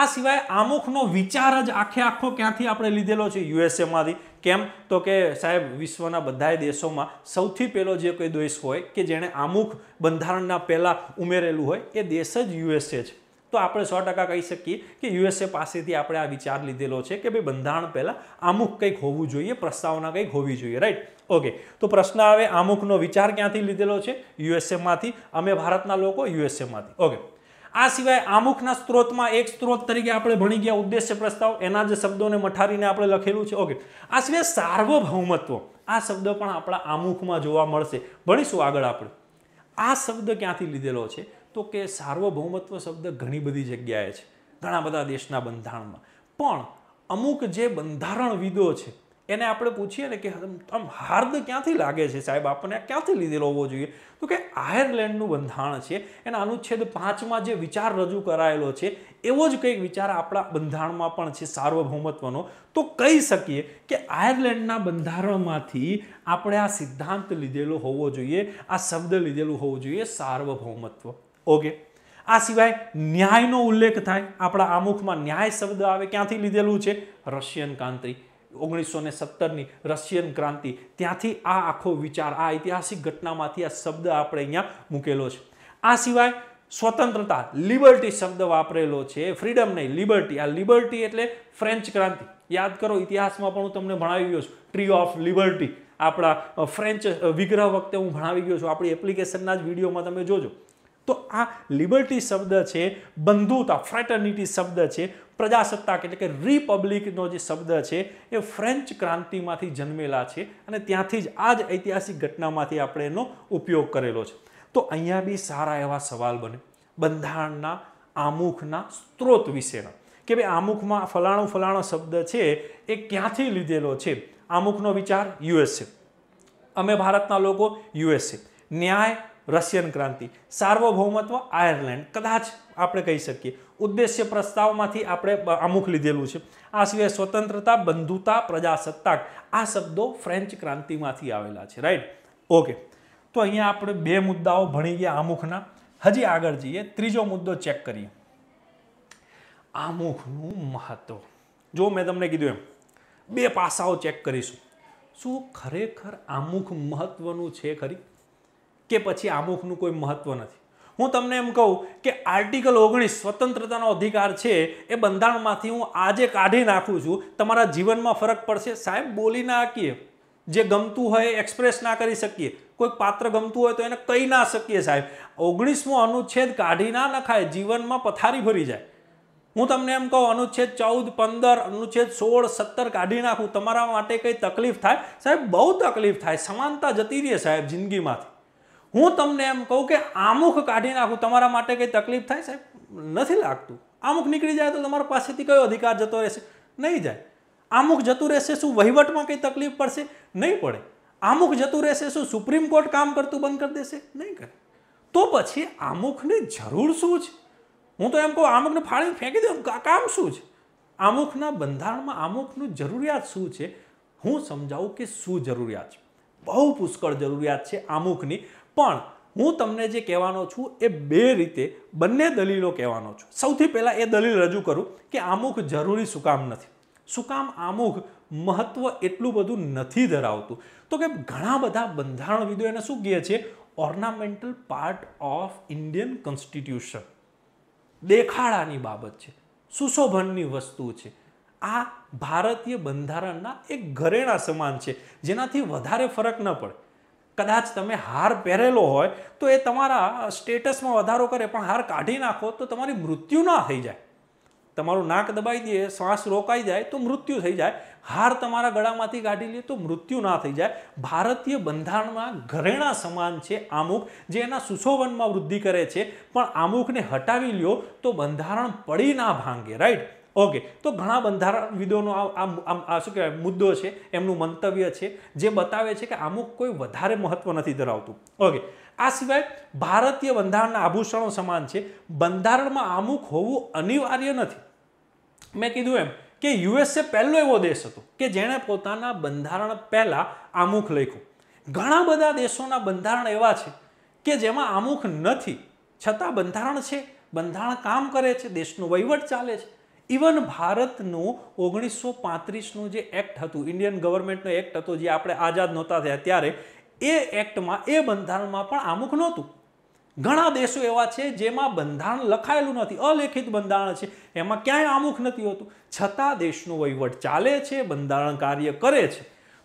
આ સિવાય આમુખનો વિચાર જ આખે આખો ક્યાંથી આપણે લીધેલો છે યુએસએમાંથી કેમ તો કે સાહેબ વિશ્વના બધા દેશોમાં સૌથી પહેલો જે કોઈ દેશ હોય કે જેણે આમુખ બંધારણના પહેલાં ઉમેરેલું હોય એ દેશ જ યુએસએ છે તો આપણે સો ટકા કહી શકીએ કે યુએસએ પાસેથી આપણે આ વિચાર લીધેલો છે કે ભાઈ બંધારણ પહેલાં અમુક કંઈક હોવું જોઈએ પ્રસ્તાવના કંઈક હોવી જોઈએ રાઈટ ઓકે તો પ્રશ્ન આવે અમુકનો વિચાર ક્યાંથી લીધેલો છે યુએસએમાંથી અમે ભારતના લોકો યુએસએમાંથી ઓકે આ સિવાય અમુકના સ્ત્રોતમાં એક સ્ત્રોત તરીકે આપણે ભણી ગયા ઉદ્દેશ્ય પ્રસ્તાવ એના જ શબ્દોને મઠારીને આપણે લખેલું છે ઓકે આ સિવાય સાર્વભૌમત્વ આ શબ્દ પણ આપણા અમુકમાં જોવા મળશે ભણીશું આગળ આપણે આ શબ્દ ક્યાંથી લીધેલો છે તો કે સાર્વભૌમત્વ શબ્દ ઘણી બધી જગ્યાએ છે ઘણા બધા દેશના બંધારણમાં પણ અમુક જે બંધારણવિદો છે એને આપણે પૂછીએ ને કે આમ હાર્દ ક્યાંથી લાગે છે સાહેબ આપણને ક્યાંથી લીધેલો હોવો જોઈએ તો કે આયર્લેન્ડનું બંધારણ છે એના અનુચ્છેદ પાંચમાં જે વિચાર રજૂ કરાયેલો છે એવો જ કંઈક વિચાર આપણા બંધારણમાં પણ છે સાર્વભૌમત્વનો તો કહી શકીએ કે આયર્લેન્ડના બંધારણમાંથી આપણે આ સિદ્ધાંત લીધેલો હોવો જોઈએ આ શબ્દ લીધેલો હોવો જોઈએ સાર્વભૌમત્વ ઓકે આ સિવાય ન્યાયનો ઉલ્લેખ થાય આપણા આમુખમાં ન્યાય શબ્દ આવે ક્યાંથી લીધેલું છે રશિયન ક્રાંતિ ઓગણીસો ને સત્તરની રશિયન ક્રાંતિ ત્યાંથી આ આખો વિચાર આ ઐતિહાસિક ઘટનામાંથી આ શબ્દ આપણે અહીંયા મૂકેલો છે આ સિવાય સ્વતંત્રતા લિબર્ટી શબ્દ વાપરેલો છે ફ્રીડમ નહીં લિબર્ટી આ લિબર્ટી એટલે ફ્રેન્ચ ક્રાંતિ યાદ કરો ઇતિહાસમાં પણ હું તમને ભણાવી ગયો છું ટ્રી ઓફ લિબર્ટી આપણા ફ્રેન્ચ વિગ્રહ વખતે હું ભણાવી ગયો છું આપણી એપ્લિકેશનના જ વિડીયોમાં તમે જોજો તો આ લિબર્ટી શબ્દ છે બંધુતા ફ્રેટર્નિટી શબ્દ છે પ્રજાસત્તાક એટલે કે રિપબ્લિકનો જે શબ્દ છે એ ફ્રેન્ચ ક્રાંતિમાંથી જન્મેલા છે અને ત્યાંથી જ આ જ ઐતિહાસિક ઘટનામાંથી આપણે એનો ઉપયોગ કરેલો છે તો અહીંયા બી સારા એવા સવાલ બને બંધારણના આમુખના સ્ત્રોત વિશેના કે ભાઈ આમુખમાં ફલાણો ફલાણો શબ્દ છે એ ક્યાંથી લીધેલો છે આમુખનો વિચાર યુએસ છે અમે ભારતના લોકો યુએસ છે ન્યાય રશિયન ક્રાંતિ સાર્વભૌમત્વ આયર્લેન્ડ કદાચ આપણે કહી શકીએ ઉદ્દેશ્ય પ્રસ્તાવમાંથી આપણે અમુક લીધેલું છે આ સિવાય સ્વતંત્રતા બંધુતા પ્રજાસત્તાક આ શબ્દો ફ્રેન્ચ ક્રાંતિમાંથી આવેલા છે રાઈટ ઓકે તો અહીંયા આપણે બે મુદ્દાઓ ભણી ગયા આમુખના હજી આગળ જઈએ ત્રીજો મુદ્દો ચેક કરીએ આમુખનું મહત્વ જો મેં તમને કીધું એમ બે પાસાઓ ચેક કરીશું શું ખરેખર આમુખ મહત્વનું છે ખરી કે પછી આમુખનું કોઈ મહત્ત્વ નથી હું તમને એમ કહું કે આર્ટિકલ ઓગણીસ સ્વતંત્રતાનો અધિકાર છે એ બંધારણમાંથી હું આજે કાઢી નાખું છું તમારા જીવનમાં ફરક પડશે સાહેબ બોલી નાખીએ જે ગમતું હોય એક્સપ્રેસ ના કરી શકીએ કોઈ પાત્ર ગમતું હોય તો એને કહી ના શકીએ સાહેબ ઓગણીસમો અનુચ્છેદ કાઢી ના નખાય જીવનમાં પથારી ભરી જાય હું તમને એમ કહું અનુચ્છેદ ચૌદ પંદર અનુચ્છેદ સોળ સત્તર કાઢી નાખું તમારા માટે કંઈ તકલીફ થાય સાહેબ બહુ તકલીફ થાય સમાનતા જતી રહે સાહેબ જિંદગીમાંથી હું તમને એમ કહું કે આમુખ કાઢી નાખું તમારા માટે કંઈ તકલીફ થાય સાહેબ નથી લાગતું આમુખ નીકળી જાય તો તમારા પાસેથી કયો અધિકાર જતો રહેશે નહીં જાય આમુખ જતું રહેશે શું વહીવટમાં કંઈ તકલીફ પડશે નહીં પડે આમુખ જતું રહેશે શું સુપ્રીમ કોર્ટ કામ કરતું બંધ કરી દેશે નહીં કરે તો પછી આમુખની જરૂર શું છે હું તો એમ કહું આમુખને ફાળીને ફેંકી દઉં કામ શું છે આમુખના બંધારણમાં આમુખનું જરૂરિયાત શું છે હું સમજાવું કે શું જરૂરિયાત છે બહુ પુષ્કળ જરૂરિયાત છે આમુખની પણ હું તમને જે કહેવાનો છું એ બે રીતે બંને દલીલો કહેવાનો છું સૌથી પહેલાં એ દલીલ રજૂ કરું કે આમુખ જરૂરી સુકામ નથી સુકામ આમુખ મહત્ત્વ એટલું બધું નથી ધરાવતું તો કે ઘણા બધા બંધારણવિદો એને શું કહે છે ornamental part of Indian constitution દેખાડાની બાબત છે સુશોભનની વસ્તુ છે આ ભારતીય બંધારણના એક ઘરેણા સમાન છે જેનાથી વધારે ફરક ન પડે કદાચ તમે હાર પહેરેલો હોય તો એ તમારા સ્ટેટસમાં વધારો કરે પણ હાર કાઢી નાખો તો તમારી મૃત્યુ ના થઈ જાય તમારું નાક દબાઈ દે શ્વાસ રોકાઈ જાય તો મૃત્યુ થઈ જાય હાર તમારા ગળામાંથી કાઢી લે તો મૃત્યુ ના થઈ જાય ભારતીય બંધારણમાં ઘરેણા સમાન છે આમુખ જે એના સુશોભનમાં વૃદ્ધિ કરે છે પણ આમુખને હટાવી લ્યો તો બંધારણ પડી ના ભાંગે રાઈટ ઓકે તો ઘણા બંધારણવિદોનો આ શું કહેવાય મુદ્દો છે એમનું મંતવ્ય છે જે બતાવે છે કે અમુક કોઈ વધારે મહત્વ નથી ધરાવતું ઓકે આ સિવાય ભારતીય બંધારણના આભૂષણો સમાન છે બંધારણમાં અમુક હોવું અનિવાર્ય નથી મેં કીધું એમ કે યુએસએ પહેલો એવો દેશ હતો કે જેણે પોતાના બંધારણ પહેલાં આમુખ લખ્યું ઘણા બધા દેશોના બંધારણ એવા છે કે જેમાં આમુખ નથી છતાં બંધારણ છે બંધારણ કામ કરે છે દેશનું વહીવટ ચાલે છે ઇવન ભારતનું ઓગણીસો પાંત્રીસનું જે એક્ટ હતું ઇન્ડિયન ગવર્મેન્ટનો એક્ટ હતો જે આપણે આઝાદ નહોતા થયા ત્યારે એ એક્ટમાં એ બંધારણમાં પણ આમુખ નહોતું ઘણા દેશો એવા છે જેમાં બંધારણ લખાયેલું નથી અલેખિત બંધારણ છે એમાં ક્યાંય આમુખ નથી હોતું છતાં દેશનો વહીવટ ચાલે છે બંધારણ કાર્ય કરે છે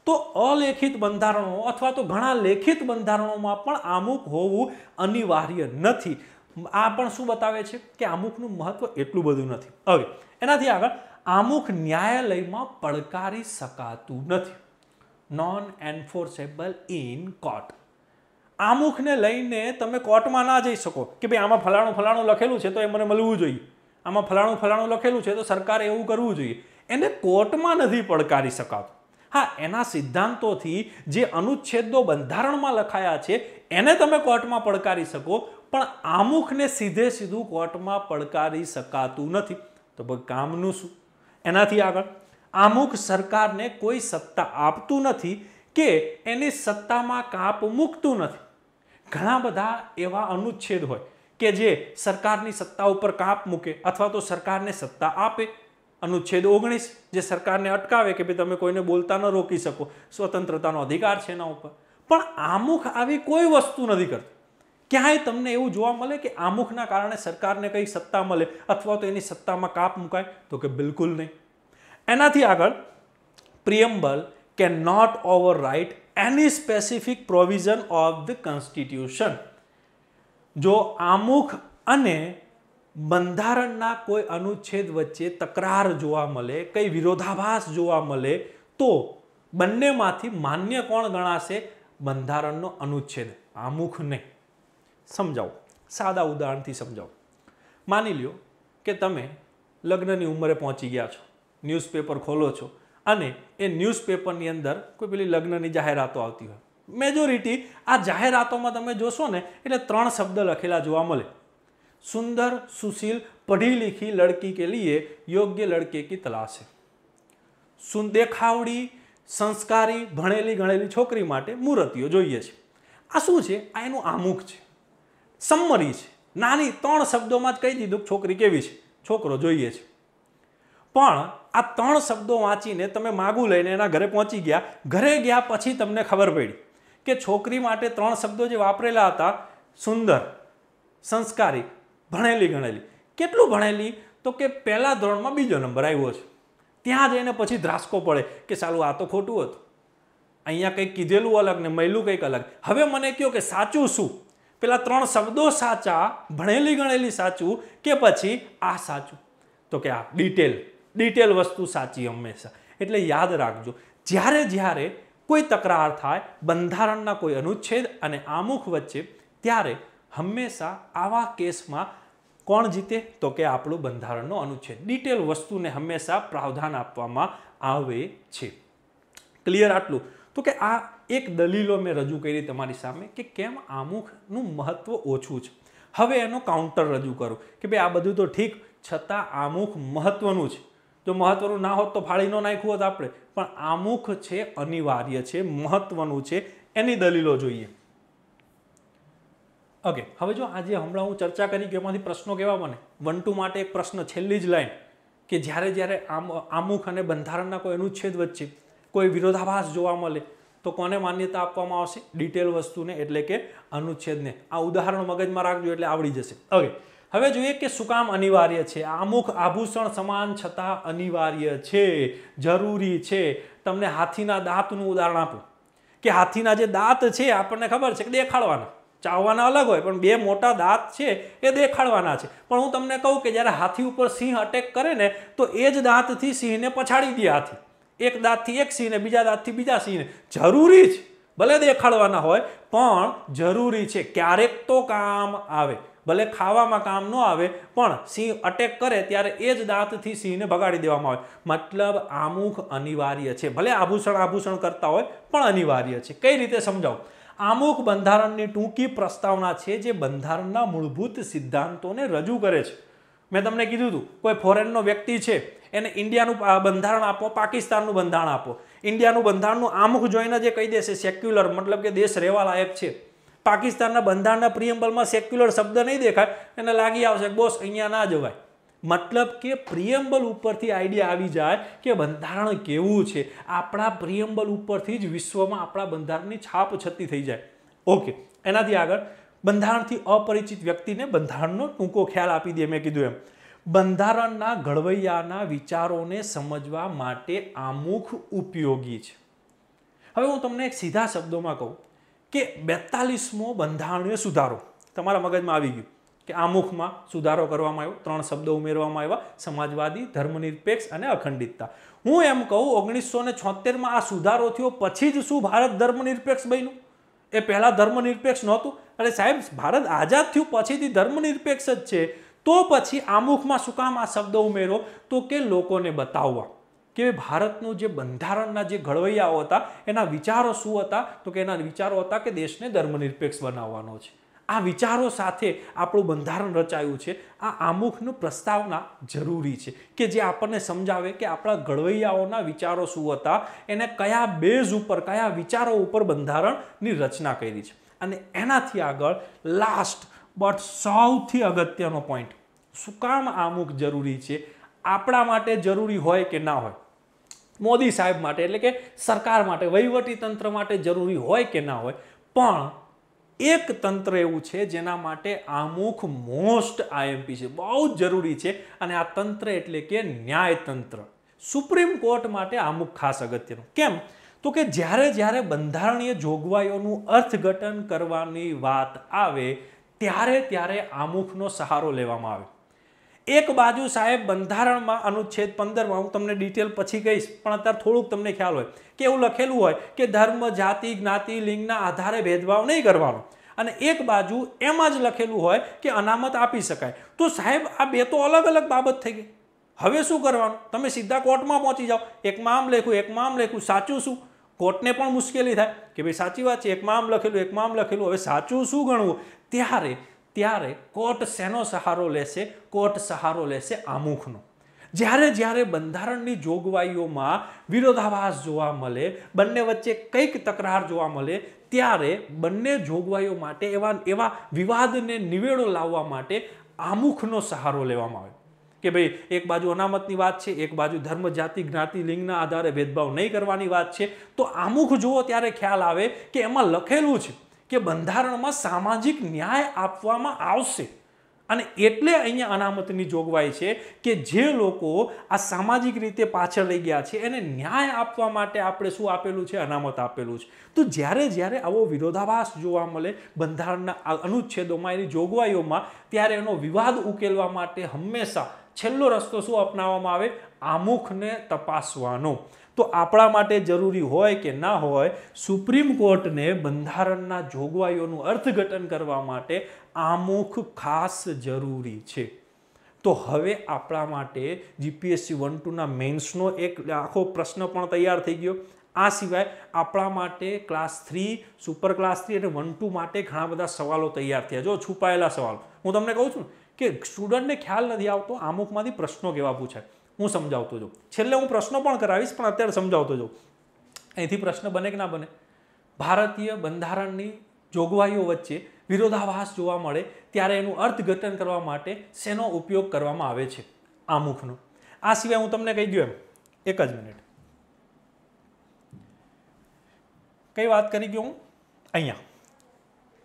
તો અલેખિત બંધારણો અથવા તો ઘણા લેખિત બંધારણોમાં પણ આમુખ હોવું અનિવાર્ય નથી આ પણ શું બતાવે છે કે આમુખનું મહત્વ એટલું બધું નથી હવે એનાથી આગળ આમુખ ન્યાયાલયમાં પડકારી શકાતું નથી નોન એન્ફોર્સેબલ ઇન કોર્ટ આમુખને લઈને તમે કોર્ટમાં ના જઈ શકો કે ભાઈ આમાં ફલાણું ફલાણું લખેલું છે તો એ મને મળવું જોઈએ આમાં ફલાણું ફલાણું લખેલું છે તો સરકારે એવું કરવું જોઈએ એને કોર્ટમાં નથી પડકારી શકાતું હા એના સિદ્ધાંતોથી જે અનુચ્છેદો બંધારણમાં લખાયા છે એને તમે કોર્ટમાં પડકારી શકો પણ આમુખને સીધે સીધું કોર્ટમાં પડકારી શકાતું નથી તો ભાઈ કામનું શું એનાથી આગળ અમુક સરકારને કોઈ સત્તા આપતું નથી કે એની સત્તામાં કાપ મૂકતું નથી ઘણા બધા એવા અનુચ્છેદ હોય કે જે સરકારની સત્તા ઉપર કાપ મૂકે અથવા તો સરકારને સત્તા આપે અનુચ્છેદ ઓગણીસ જે સરકારને અટકાવે કે ભાઈ તમે કોઈને બોલતા ન રોકી શકો સ્વતંત્રતાનો અધિકાર છે એના ઉપર પણ આમુખ આવી કોઈ વસ્તુ નથી કરતી ક્યાંય તમને એવું જોવા મળે કે આમુખના કારણે સરકારને કંઈ સત્તા મળે અથવા તો એની સત્તામાં કાપ મુકાય તો કે બિલકુલ નહીં એનાથી આગળ preamble can not override any specific provision of the constitution જો આમુખ અને બંધારણના કોઈ અનુચ્છેદ વચ્ચે તકરાર જોવા મળે કંઈ વિરોધાભાસ જોવા મળે તો બંનેમાંથી માન્ય કોણ ગણાશે બંધારણનો અનુચ્છેદ આમુખ નહીં સમજાવો સાદા ઉદાહરણથી સમજાવો માની લ્યો કે તમે લગ્નની ઉંમરે પહોંચી ગયા છો ન્યૂઝપેપર ખોલો છો અને એ ન્યૂઝપેપરની અંદર કોઈ પેલી લગ્નની જાહેરાતો આવતી હોય મેજોરિટી આ જાહેરાતોમાં તમે જોશો ને એટલે ત્રણ શબ્દ લખેલા જોવા મળે સુંદર સુશીલ પઢી લીખી લડકી કે લીએ યોગ્ય લડકે કી તલાશ છે સુન દેખાવડી સંસ્કારી ભણેલી ગણેલી છોકરી માટે મૂર્તિઓ જોઈએ છે આ શું છે આ એનું આમુખ છે સમ્મરી છે નાની ત્રણ શબ્દોમાં જ કહી દીધું કે છોકરી કેવી છે છોકરો જોઈએ છે પણ આ ત્રણ શબ્દો વાંચીને તમે માગું લઈને એના ઘરે પહોંચી ગયા ઘરે ગયા પછી તમને ખબર પડી કે છોકરી માટે ત્રણ શબ્દો જે વાપરેલા હતા સુંદર સંસ્કારી ભણેલી ગણેલી કેટલું ભણેલી તો કે પહેલાં ધોરણમાં બીજો નંબર આવ્યો છે ત્યાં જઈને પછી ધ્રાસકો પડે કે ચાલું આ તો ખોટું હતું અહીંયા કંઈક કીધેલું અલગ ને મૈલું કંઈક અલગ હવે મને કહો કે સાચું શું પેલા ત્રણ શબ્દો સાચા ભણેલી ગણેલી સાચું કે પછી આ સાચું તો કે આ ડિટેલ ડિટેલ વસ્તુ સાચી હંમેશા એટલે યાદ રાખજો જ્યારે જ્યારે કોઈ તકરાર થાય બંધારણના કોઈ અનુચ્છેદ અને આમુખ વચ્ચે ત્યારે હંમેશા આવા કેસમાં કોણ જીતે તો કે આપણું બંધારણનો અનુચ્છેદ ડિટેલ વસ્તુને હંમેશા પ્રાવધાન આપવામાં આવે છે ક્લિયર આટલું તો કે આ એક દલીલો મેં રજૂ કરી તમારી સામે કે કેમ આમુખનું મહત્ત્વ ઓછું છે હવે એનો કાઉન્ટર રજૂ કરું કે ભાઈ આ બધું તો ઠીક છતાં આમુખ મહત્ત્વનું છે જો મહત્ત્વનું ના હોત તો ફાળીનો નાખ્યું હોત આપણે પણ આમુખ છે અનિવાર્ય છે મહત્ત્વનું છે એની દલીલો જોઈએ ઓકે હવે જો આજે હમણાં હું ચર્ચા કરી કે એમાંથી પ્રશ્નો કેવા બને વન ટુ માટે એક પ્રશ્ન છેલ્લી જ લાઈન કે જ્યારે જ્યારે આમ આમુખ અને બંધારણના કોઈ અનુચ્છેદ વચ્ચે કોઈ વિરોધાભાસ જોવા મળે તો કોને માન્યતા આપવામાં આવશે ડિટેલ વસ્તુને એટલે કે અનુચ્છેદને આ ઉદાહરણ મગજમાં રાખજો એટલે આવડી જશે ઓકે હવે જોઈએ કે શું કામ અનિવાર્ય છે અમુક આભૂષણ સમાન છતાં અનિવાર્ય છે જરૂરી છે તમને હાથીના દાંતનું ઉદાહરણ આપું કે હાથીના જે દાંત છે આપણને ખબર છે કે દેખાડવાના ચાવવાના અલગ હોય પણ બે મોટા દાંત છે એ દેખાડવાના છે પણ હું તમને કહું કે જ્યારે હાથી ઉપર સિંહ અટેક કરે ને તો એ જ દાંતથી સિંહને પછાડી દે હાથી એક દાંતથી એક સિંહ સિંહને બીજા દાંતથી બીજા સિંહને જરૂરી જ ભલે દેખાડવાના હોય પણ જરૂરી છે ક્યારેક તો કામ આવે ભલે ખાવામાં કામ ન આવે પણ સિંહ અટેક કરે ત્યારે એ જ દાંતથી સિંહને ભગાડી દેવામાં આવે મતલબ આમુખ અનિવાર્ય છે ભલે આભૂષણ આભૂષણ કરતા હોય પણ અનિવાર્ય છે કઈ રીતે સમજાવું આમુખ બંધારણની ટૂંકી પ્રસ્તાવના છે જે બંધારણના મૂળભૂત સિદ્ધાંતોને રજૂ કરે છે મેં તમને કીધું હતું કોઈ ફોરેનનો વ્યક્તિ છે એને ઇન્ડિયાનું બંધારણ આપો પાકિસ્તાનનું બંધારણ આપો ઇન્ડિયાનું બંધારણનું આમુખ જોઈને જે કહી દેશે સેક્યુલર મતલબ કે દેશ રહેવા લાયક છે પાકિસ્તાનના બંધારણના પ્રિયમ્બલમાં સેક્યુલર શબ્દ નહીં દેખાય એને લાગી આવશે બોસ અહીંયા ના જવાય મતલબ કે પ્રિયમ્બલ ઉપરથી આઈડિયા આવી જાય કે બંધારણ કેવું છે આપણા પ્રિયમ્બલ ઉપરથી જ વિશ્વમાં આપણા બંધારણની છાપ છતી થઈ જાય ઓકે એનાથી આગળ બંધારણથી અપરિચિત વ્યક્તિને બંધારણનો ટૂંકો ખ્યાલ આપી દે મેં કીધું એમ બંધારણના ઘડવૈયાના વિચારોને સમજવા માટે આમુખ ઉપયોગી છે હવે હું તમને એક સીધા શબ્દોમાં કહું કે બેતાલીસમો બંધારણીય સુધારો તમારા મગજમાં આવી ગયું કે આમુખમાં સુધારો કરવામાં આવ્યો ત્રણ શબ્દો ઉમેરવામાં આવ્યા સમાજવાદી ધર્મનિરપેક્ષ અને અખંડિતતા હું એમ કહું ઓગણીસો ને છોતેરમાં આ સુધારો થયો પછી જ શું ભારત ધર્મનિરપેક્ષ બન્યું એ પહેલાં ધર્મનિરપેક્ષ નહોતું અને સાહેબ ભારત આઝાદ થયું પછીથી ધર્મનિરપેક્ષ જ છે તો પછી આમુખમાં શું કામ આ શબ્દ ઉમેરો તો કે લોકોને બતાવવા કે ભારતનું જે બંધારણના જે ઘડવૈયાઓ હતા એના વિચારો શું હતા તો કે એના વિચારો હતા કે દેશને ધર્મનિરપેક્ષ બનાવવાનો છે આ વિચારો સાથે આપણું બંધારણ રચાયું છે આ આમુખનું પ્રસ્તાવના જરૂરી છે કે જે આપણને સમજાવે કે આપણા ઘડવૈયાઓના વિચારો શું હતા એને કયા બેઝ ઉપર કયા વિચારો ઉપર બંધારણની રચના કરી છે અને એનાથી આગળ લાસ્ટ બટ સૌથી અગત્યનો પોઈન્ટ શું કામ અમુક જરૂરી છે આપણા માટે જરૂરી હોય કે ના હોય મોદી સાહેબ માટે એટલે કે સરકાર માટે વહીવટી તંત્ર માટે જરૂરી હોય કે ના હોય પણ એક તંત્ર એવું છે જેના માટે આમુખ મોસ્ટ આઈએમપી છે બહુ જ જરૂરી છે અને આ તંત્ર એટલે કે ન્યાયતંત્ર સુપ્રીમ કોર્ટ માટે આમુખ ખાસ અગત્યનું કેમ તો કે જ્યારે જ્યારે બંધારણીય જોગવાઈઓનું અર્થઘટન કરવાની વાત આવે ત્યારે ત્યારે આમુખનો સહારો લેવામાં આવે એક બાજુ સાહેબ બંધારણમાં અનુચ્છેદ પંદરમાં હું તમને ડિટેલ પછી કહીશ પણ અત્યારે થોડુંક તમને ખ્યાલ હોય કે એવું લખેલું હોય કે ધર્મ જાતિ જ્ઞાતિ લિંગના આધારે ભેદભાવ નહીં કરવાનો અને એક બાજુ એમ જ લખેલું હોય કે અનામત આપી શકાય તો સાહેબ આ બે તો અલગ અલગ બાબત થઈ ગઈ હવે શું કરવાનું તમે સીધા કોર્ટમાં પહોંચી જાઓ એકમાં આમ લખ્યું એકમાં આમ લખ્યું સાચું શું કોર્ટને પણ મુશ્કેલી થાય કે ભાઈ સાચી વાત છે એકમાં આમ લખેલું એકમાં આમ લખેલું હવે સાચું શું ગણવું ત્યારે ત્યારે કોર્ટ શેનો સહારો લેશે કોર્ટ સહારો લેશે આમુખનો જ્યારે જ્યારે બંધારણની જોગવાઈઓમાં વિરોધાભાસ જોવા મળે બંને વચ્ચે કંઈક તકરાર જોવા મળે ત્યારે બંને જોગવાઈઓ માટે એવા એવા વિવાદને નિવેડો લાવવા માટે આમુખનો સહારો લેવામાં આવે કે ભાઈ એક બાજુ અનામતની વાત છે એક બાજુ ધર્મ જાતિ જ્ઞાતિ લિંગના આધારે ભેદભાવ નહીં કરવાની વાત છે તો આમુખ જુઓ ત્યારે ખ્યાલ આવે કે એમાં લખેલું છે કે બંધારણમાં સામાજિક ન્યાય આપવામાં આવશે અને એટલે અહીંયા અનામતની જોગવાઈ છે કે જે લોકો આ સામાજિક રીતે પાછળ લઈ ગયા છે એને ન્યાય આપવા માટે આપણે શું આપેલું છે અનામત આપેલું છે તો જ્યારે જ્યારે આવો વિરોધાભાસ જોવા મળે બંધારણના અનુચ્છેદોમાં એની જોગવાઈઓમાં ત્યારે એનો વિવાદ ઉકેલવા માટે હંમેશા છેલ્લો રસ્તો શું અપનાવવામાં આવે આમુખને તપાસવાનો તો આપણા માટે જરૂરી હોય કે ના હોય સુપ્રીમ કોર્ટને બંધારણના જોગવાઈઓનું અર્થઘટન કરવા માટે આમુખ ખાસ જરૂરી છે તો હવે આપણા માટે જીપીએસસી વન ટુના મેન્સનો એક આખો પ્રશ્ન પણ તૈયાર થઈ ગયો આ સિવાય આપણા માટે class three super class three અને વન ટુ માટે ઘણા બધા સવાલો તૈયાર થયા જો છુપાયેલા સવાલ હું તમને કહું છું કે સ્ટુડન્ટને ખ્યાલ નથી આવતો આમુખમાંથી પ્રશ્નો કેવા પૂછાય હું સમજાવતો જાઉં છેલ્લે હું પ્રશ્નો પણ કરાવીશ પણ અત્યારે સમજાવતો જાઉં અહીંથી પ્રશ્ન બને કે ના બને ભારતીય બંધારણની જોગવાઈઓ વચ્ચે વિરોધાભાસ જોવા મળે ત્યારે એનું અર્થઘટન કરવા માટે શેનો ઉપયોગ કરવામાં આવે છે આમુખનો આ સિવાય હું તમને કહી દઉં એમ એક જ મિનિટ કઈ વાત કરી ગયો હું અહીંયા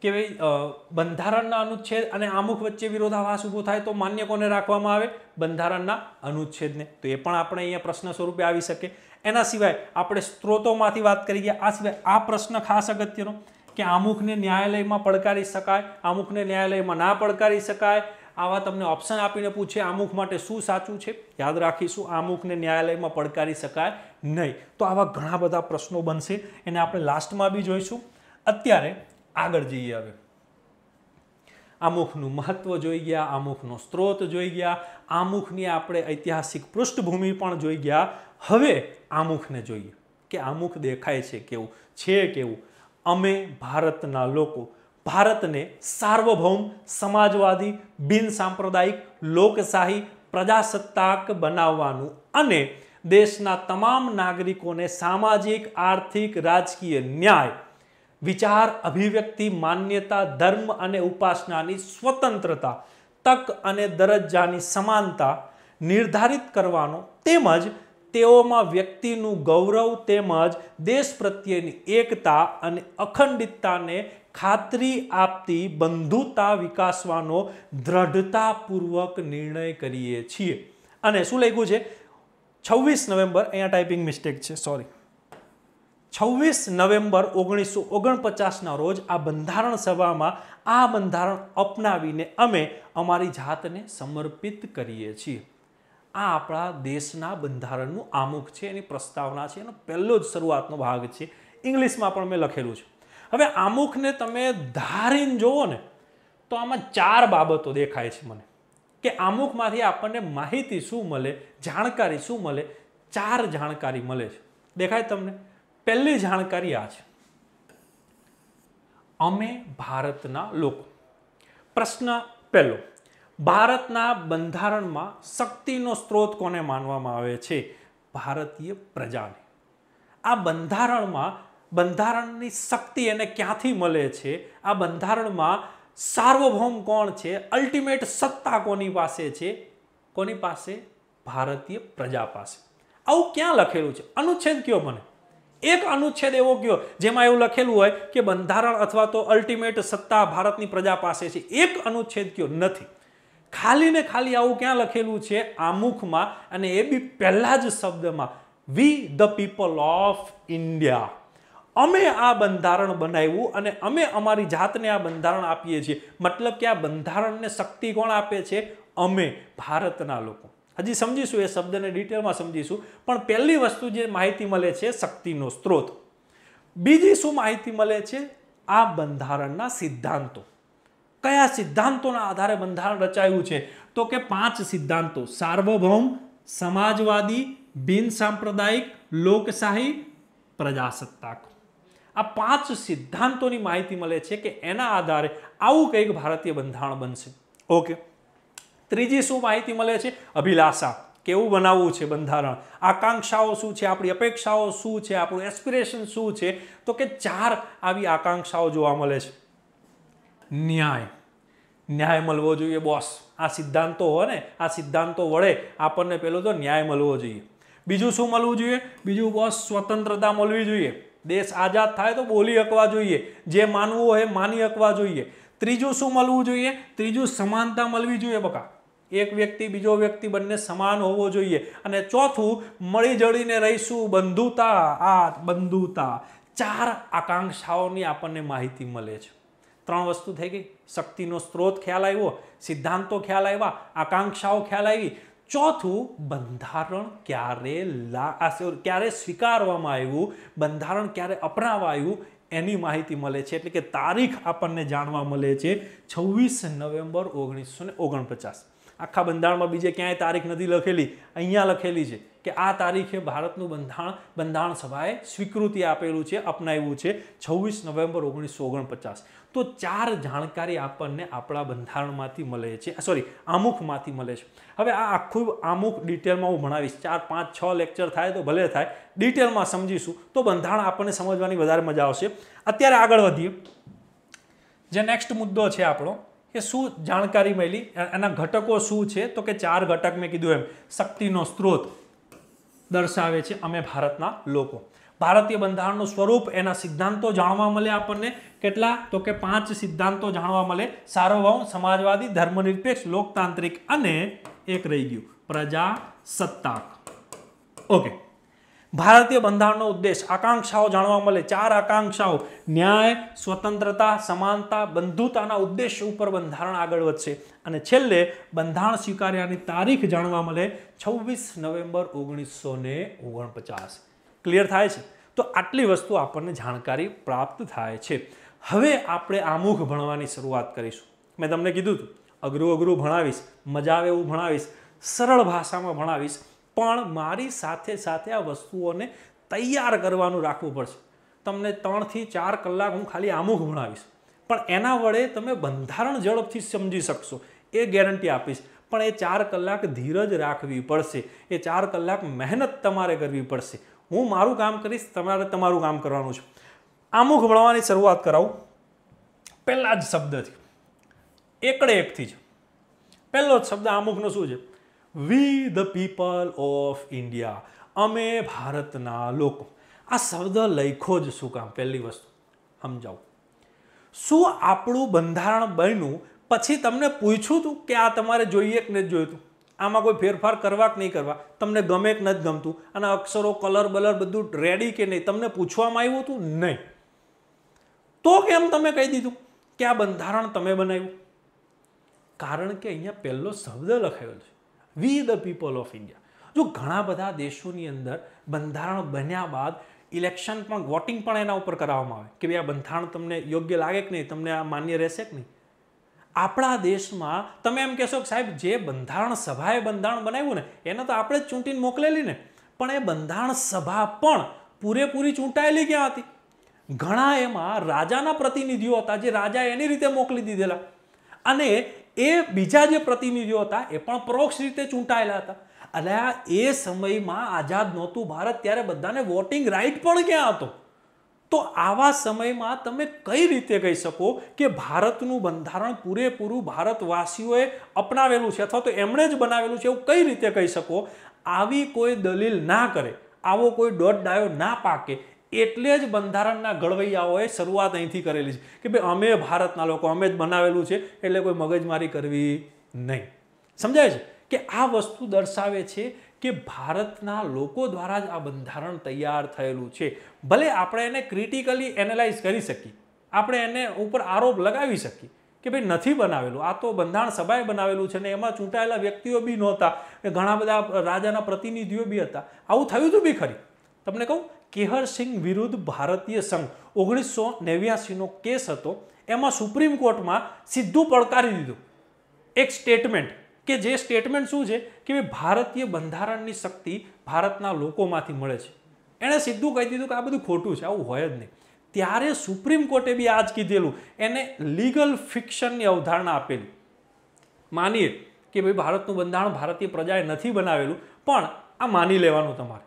કે ભાઈ બંધારણના અનુચ્છેદ અને આમુખ વચ્ચે વિરોધાભાસ ઊભો થાય તો માન્ય કોને રાખવામાં આવે બંધારણના અનુચ્છેદને તો એ પણ આપણે અહીંયા પ્રશ્ન સ્વરૂપે આવી શકે એના સિવાય આપણે સ્ત્રોતોમાંથી વાત કરી ગયા આ સિવાય આ પ્રશ્ન ખાસ અગત્યનો કે આમુખને ન્યાયાલયમાં પડકારી શકાય આમુખને ન્યાયાલયમાં ના પડકારી શકાય આવા તમને ઓપ્શન આપીને પૂછે આમુખ માટે શું સાચું છે યાદ રાખીશું આમુખને ન્યાયાલયમાં પડકારી શકાય નહીં તો આવા ઘણા બધા પ્રશ્નો બનશે એને આપણે લાસ્ટમાં બી જોઈશું અત્યારે આગળ જઈએ હવે આમુખનું મહત્ત્વ જોઈ ગયા આમુખનો સ્ત્રોત જોઈ ગયા આમુખની આપણે ઐતિહાસિક પૃષ્ઠભૂમિ પણ જોઈ ગયા હવે આમુખને જોઈએ કે આમુખ દેખાય છે કેવું છે કેવું અમે ભારતના લોકો ભારતને સાર્વભૌમ સમાજવાદી બિન સાંપ્રદાયિક લોકશાહી પ્રજાસત્તાક બનાવવાનું અને દેશના તમામ નાગરિકોને સામાજિક આર્થિક રાજકીય ન્યાય વિચાર અભિવ્યક્તિ માન્યતા ધર્મ અને ઉપાસનાની સ્વતંત્રતા તક અને દરજ્જાની સમાનતા નિર્ધારિત કરવાનો તેમજ તેઓમાં વ્યક્તિનું ગૌરવ તેમજ દેશ પ્રત્યેની એકતા અને અખંડિતતાને ખાતરી આપતી બંધુતા વિકાસવાનો દ્રઢતાપૂર્વક નિર્ણય કરીએ છીએ અને શું લખ્યું છે છવ્વીસ નવેમ્બર અહીંયા ટાઈપિંગ મિસ્ટેક છે સોરી છવ્વીસ નવેમ્બર ઓગણીસો ઓગણપચાસના રોજ આ બંધારણ સભામાં આ બંધારણ અપનાવીને અમે અમારી જાતને સમર્પિત કરીએ છીએ આ આપણા દેશના બંધારણનું આમુખ છે એની પ્રસ્તાવના છે એનો પહેલો જ શરૂઆતનો ભાગ છે ઇંગ્લિશમાં પણ મેં લખેલું છે હવે આમુખને તમે ધારીને જુઓ ને તો આમાં ચાર બાબતો દેખાય છે મને કે આમુખમાંથી આપણને માહિતી શું મળે જાણકારી શું મળે ચાર જાણકારી મળે છે દેખાય તમને પહેલી જાણકારી આ છે અમે ભારતના લોકો પ્રશ્ન પહેલો ભારતના બંધારણમાં શક્તિનો સ્ત્રોત કોને માનવામાં આવે છે ભારતીય પ્રજાને આ બંધારણમાં બંધારણની શક્તિ એને ક્યાંથી મળે છે આ બંધારણમાં સાર્વભૌમ કોણ છે અલ્ટિમેટ સત્તા કોની પાસે છે કોની પાસે ભારતીય પ્રજા પાસે આવું ક્યાં લખેલું છે અનુચ્છેદ કયો મને એક અનુચ્છેદ એવો ગયો જેમાં એવું લખેલું હોય કે બંધારણ અથવા તો અલ્ટિમેટ સત્તા ભારતની પ્રજા પાસે છે એક અનુચ્છેદ કયો નથી ખાલી ને ખાલી આવું ક્યાં લખેલું છે આમુખમાં અને એ બી પહેલા જ શબ્દમાં we the people of India અમે આ બંધારણ બનાવ્યું અને અમે અમારી જાતને આ બંધારણ આપીએ છીએ મતલબ કે આ બંધારણને શક્તિ કોણ આપે છે અમે ભારતના લોકો હજી સમજીશું એ શબ્દને ડિટેલમાં સમજીશું પણ પહેલી વસ્તુ જે માહિતી મળે છે શક્તિનો સ્ત્રોત બીજી શું માહિતી મળે છે આ બંધારણના સિદ્ધાંતો કયા સિદ્ધાંતોના આધારે બંધારણ રચાયું છે તો કે પાંચ સિદ્ધાંતો સાર્વભૌમ સમાજવાદી બિન સાંપ્રદાયિક લોકશાહી પ્રજાસત્તાક આ પાંચ સિદ્ધાંતોની માહિતી મળે છે કે એના આધારે આવું કંઈક ભારતીય બંધારણ બનશે ઓકે ત્રીજી શું માહિતી મળે છે અભિલાષા કેવું બનાવવું છે બંધારણ આકાંક્ષાઓ શું છે આપણી અપેક્ષાઓ શું છે આપણું એસ્પિરેશન શું છે તો કે ચાર આવી આકાંક્ષાઓ જોવા મળે છે ન્યાય ન્યાય મળવો જોઈએ બોસ આ સિદ્ધાંતો હોય ને આ સિદ્ધાંતો વડે આપણને પેલો તો ન્યાય મળવો જોઈએ બીજું શું મળવું જોઈએ બીજું બોસ સ્વતંત્રતા મળવી જોઈએ દેશ આઝાદ થાય તો બોલી અકવા જોઈએ જે માનવું હોય માની અકવા જોઈએ ત્રીજું શું મળવું જોઈએ ત્રીજું સમાનતા મળવી જોઈએ બકા એક વ્યક્તિ બીજો વ્યક્તિ બંને સમાન હોવો જોઈએ અને ચોથું મળી જળીને રહીશું બંધુતા આ બંધુતા ચાર આકાંક્ષાઓની આપણને માહિતી મળે છે ત્રણ વસ્તુ થઈ ગઈ શક્તિનો સ્ત્રોત ખ્યાલ આવ્યો સિદ્ધાંતો ખ્યાલ આવ્યા આકાંક્ષાઓ ખ્યાલ આવી ચોથું બંધારણ ક્યારે લા ક્યારે સ્વીકારવામાં આવ્યું બંધારણ ક્યારે અપનાવવા આવ્યું એની માહિતી મળે છે એટલે કે તારીખ આપણને જાણવા મળે છે છવ્વીસ નવેમ્બર ઓગણીસો ઓગણપચાસ આખા બંધારણમાં બીજે ક્યાંય તારીખ નથી લખેલી અહીંયા લખેલી છે કે આ તારીખે ભારતનું બંધારણ બંધારણ સભાએ સ્વીકૃતિ આપેલું છે અપનાવ્યું છે છવ્વીસ નવેમ્બર ઓગણીસો ઓગણપચાસ તો ચાર જાણકારી આપણને આપણા બંધારણમાંથી મળે છે સોરી આમુખમાંથી મળે છે હવે આ આખું આમુખ ડિટેલમાં હું ભણાવીશ ચાર પાંચ છ લેક્ચર થાય તો ભલે થાય ડિટેલમાં સમજીશું તો બંધારણ આપણને સમજવાની વધારે મજા આવશે અત્યારે આગળ વધીએ જે નેક્સ્ટ મુદ્દો છે આપણો કે શું જાણકારી મળી એના ઘટકો શું છે તો કે ચાર ઘટક મેં કીધું એમ શક્તિનો સ્ત્રોત દર્શાવે છે અમે ભારતના લોકો ભારતીય બંધારણનું સ્વરૂપ એના સિદ્ધાંતો જાણવા મળે આપણને કેટલા તો કે પાંચ સિદ્ધાંતો જાણવા મળે સાર્વભૌમ સમાજવાદી ધર્મનિરપેક્ષ લોકતાંત્રિક અને એક રહી ગયું પ્રજા સત્તાક ઓકે ભારતીય બંધારણનો ઉદ્દેશ આકાંક્ષાઓ જાણવા મળે ચાર આકાંક્ષાઓ ન્યાય સ્વતંત્રતા સમાનતા બંધુતાના ઉદ્દેશ ઉપર બંધારણ આગળ વધશે અને છેલ્લે બંધારણ સ્વીકાર્યાની તારીખ જાણવા મળે છવ્વીસ નવેમ્બર ઓગણીસો ને ઓગણપચાસ ક્લિયર થાય છે તો આટલી વસ્તુ આપણને જાણકારી પ્રાપ્ત થાય છે હવે આપણે આમુખ ભણવાની શરૂઆત કરીશું મેં તમને કીધું હતું અઘરું અઘરું ભણાવીશ મજા આવે એવું ભણાવીશ સરળ ભાષામાં ભણાવીશ પણ મારી સાથે સાથે આ વસ્તુઓને તૈયાર કરવાનું રાખવું પડશે તમને ત્રણથી ચાર કલાક હું ખાલી આમું ભણાવીશ પણ એના વડે તમે બંધારણ ઝડપથી સમજી શકશો એ ગેરંટી આપીશ પણ એ ચાર કલાક ધીરજ રાખવી પડશે એ ચાર કલાક મહેનત તમારે કરવી પડશે હું મારું કામ કરીશ તમારે તમારું કામ કરવાનું છે આમુખ ભણવાની શરૂઆત કરાવું પહેલાં જ શબ્દથી એકડે એકથી જ પહેલો જ શબ્દ આમુખનો શું છે we the people of India અમે ભારતના લોકો આ શબ્દ લખો જ શું કામ પહેલી વસ્તુ સમજાવું શું આપણું બંધારણ બન્યું પછી તમને પૂછ્યું હતું કે આ તમારે જોઈએ કે નથી જોઈતું આમાં કોઈ ફેરફાર કરવા કે નહીં કરવા તમને ગમે કે નથી ગમતું અને અક્ષરો કલર બલર બધું રેડી કે નહીં તમને પૂછવામાં આવ્યું હતું નહીં તો કેમ તમે કહી દીધું કે આ બંધારણ તમે બનાવ્યું કારણ કે અહીંયા પહેલો શબ્દ લખાયો છે we the people of India જો ઘણા બધા દેશોની અંદર બંધારણ બન્યા બાદ ઇલેક્શન પણ વોટિંગ પણ એના ઉપર કરાવવામાં આવે કે ભાઈ આ બંધારણ તમને યોગ્ય લાગે કે નહીં તમને આ માન્ય રહેશે કે નહીં આપણા દેશમાં તમે એમ કહેશો કે સાહેબ જે બંધારણ સભાએ બંધારણ બનાવ્યું ને એને તો આપણે જ ચૂંટીને મોકલેલી ને પણ એ બંધારણ સભા પણ પૂરેપૂરી ચૂંટાયેલી ક્યાં હતી ઘણા એમાં રાજાના પ્રતિનિધિઓ હતા જે રાજા એની રીતે મોકલી દીધેલા અને એ બીજા જે પ્રતિનિધિઓ હતા એ પણ પરોક્ષ રીતે ચૂંટાયેલા હતા અને એ સમયમાં આઝાદ નહોતું ભારત ત્યારે બધાને વોટિંગ રાઇટ પણ ક્યાં હતો તો આવા સમયમાં તમે કઈ રીતે કહી શકો કે ભારતનું બંધારણ પૂરેપૂરું ભારતવાસીઓએ અપનાવેલું છે અથવા તો એમણે જ બનાવેલું છે એવું કઈ રીતે કહી શકો આવી કોઈ દલીલ ના કરે આવો કોઈ ડોટ ડાયો ના પાકે એટલે જ બંધારણના ઘડવૈયાઓએ શરૂઆત અહીંથી કરેલી છે કે ભાઈ અમે ભારતના લોકો અમે જ બનાવેલું છે એટલે કોઈ મગજમારી કરવી નહીં સમજાય છે કે આ વસ્તુ દર્શાવે છે કે ભારતના લોકો દ્વારા જ આ બંધારણ તૈયાર થયેલું છે ભલે આપણે એને ક્રિટિકલી એનાલાઇઝ કરી શકીએ આપણે એને ઉપર આરોપ લગાવી શકીએ કે ભાઈ નથી બનાવેલું આ તો બંધારણ સભાએ બનાવેલું છે ને એમાં ચૂંટાયેલા વ્યક્તિઓ બી નહોતા ઘણા બધા રાજાના પ્રતિનિધિઓ બી હતા આવું થયું હતું બી ખરી તમને કહું કેહરસિંહ વિરુદ્ધ ભારતીય સંઘ ઓગણીસો નેવ્યાસીનો કેસ હતો એમાં સુપ્રીમ કોર્ટમાં સીધું પડકારી દીધું એક સ્ટેટમેન્ટ કે જે સ્ટેટમેન્ટ શું છે કે ભાઈ ભારતીય બંધારણની શક્તિ ભારતના લોકોમાંથી મળે છે એણે સીધું કહી દીધું કે આ બધું ખોટું છે આવું હોય જ નહીં ત્યારે સુપ્રીમ કોર્ટે બી આ જ કીધેલું એને લીગલ ફિક્શનની અવધારણા આપેલી માનીએ કે ભાઈ ભારતનું બંધારણ ભારતીય પ્રજાએ નથી બનાવેલું પણ આ માની લેવાનું તમારે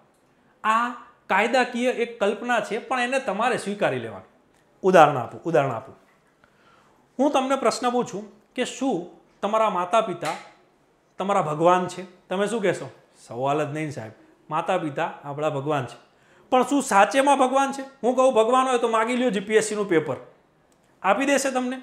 આ કાયદાકીય એક કલ્પના છે પણ એને તમારે સ્વીકારી લેવાનું ઉદાહરણ આપું ઉદાહરણ આપું હું તમને પ્રશ્ન પૂછું કે શું તમારા માતા પિતા તમારા ભગવાન છે તમે શું કહેશો સવાલ જ નહીં સાહેબ માતા પિતા આપણા ભગવાન છે પણ શું સાચેમાં ભગવાન છે હું કહું ભગવાન હોય તો માગી લ્યો જીપીએસસીનું પેપર આપી દેશે તમને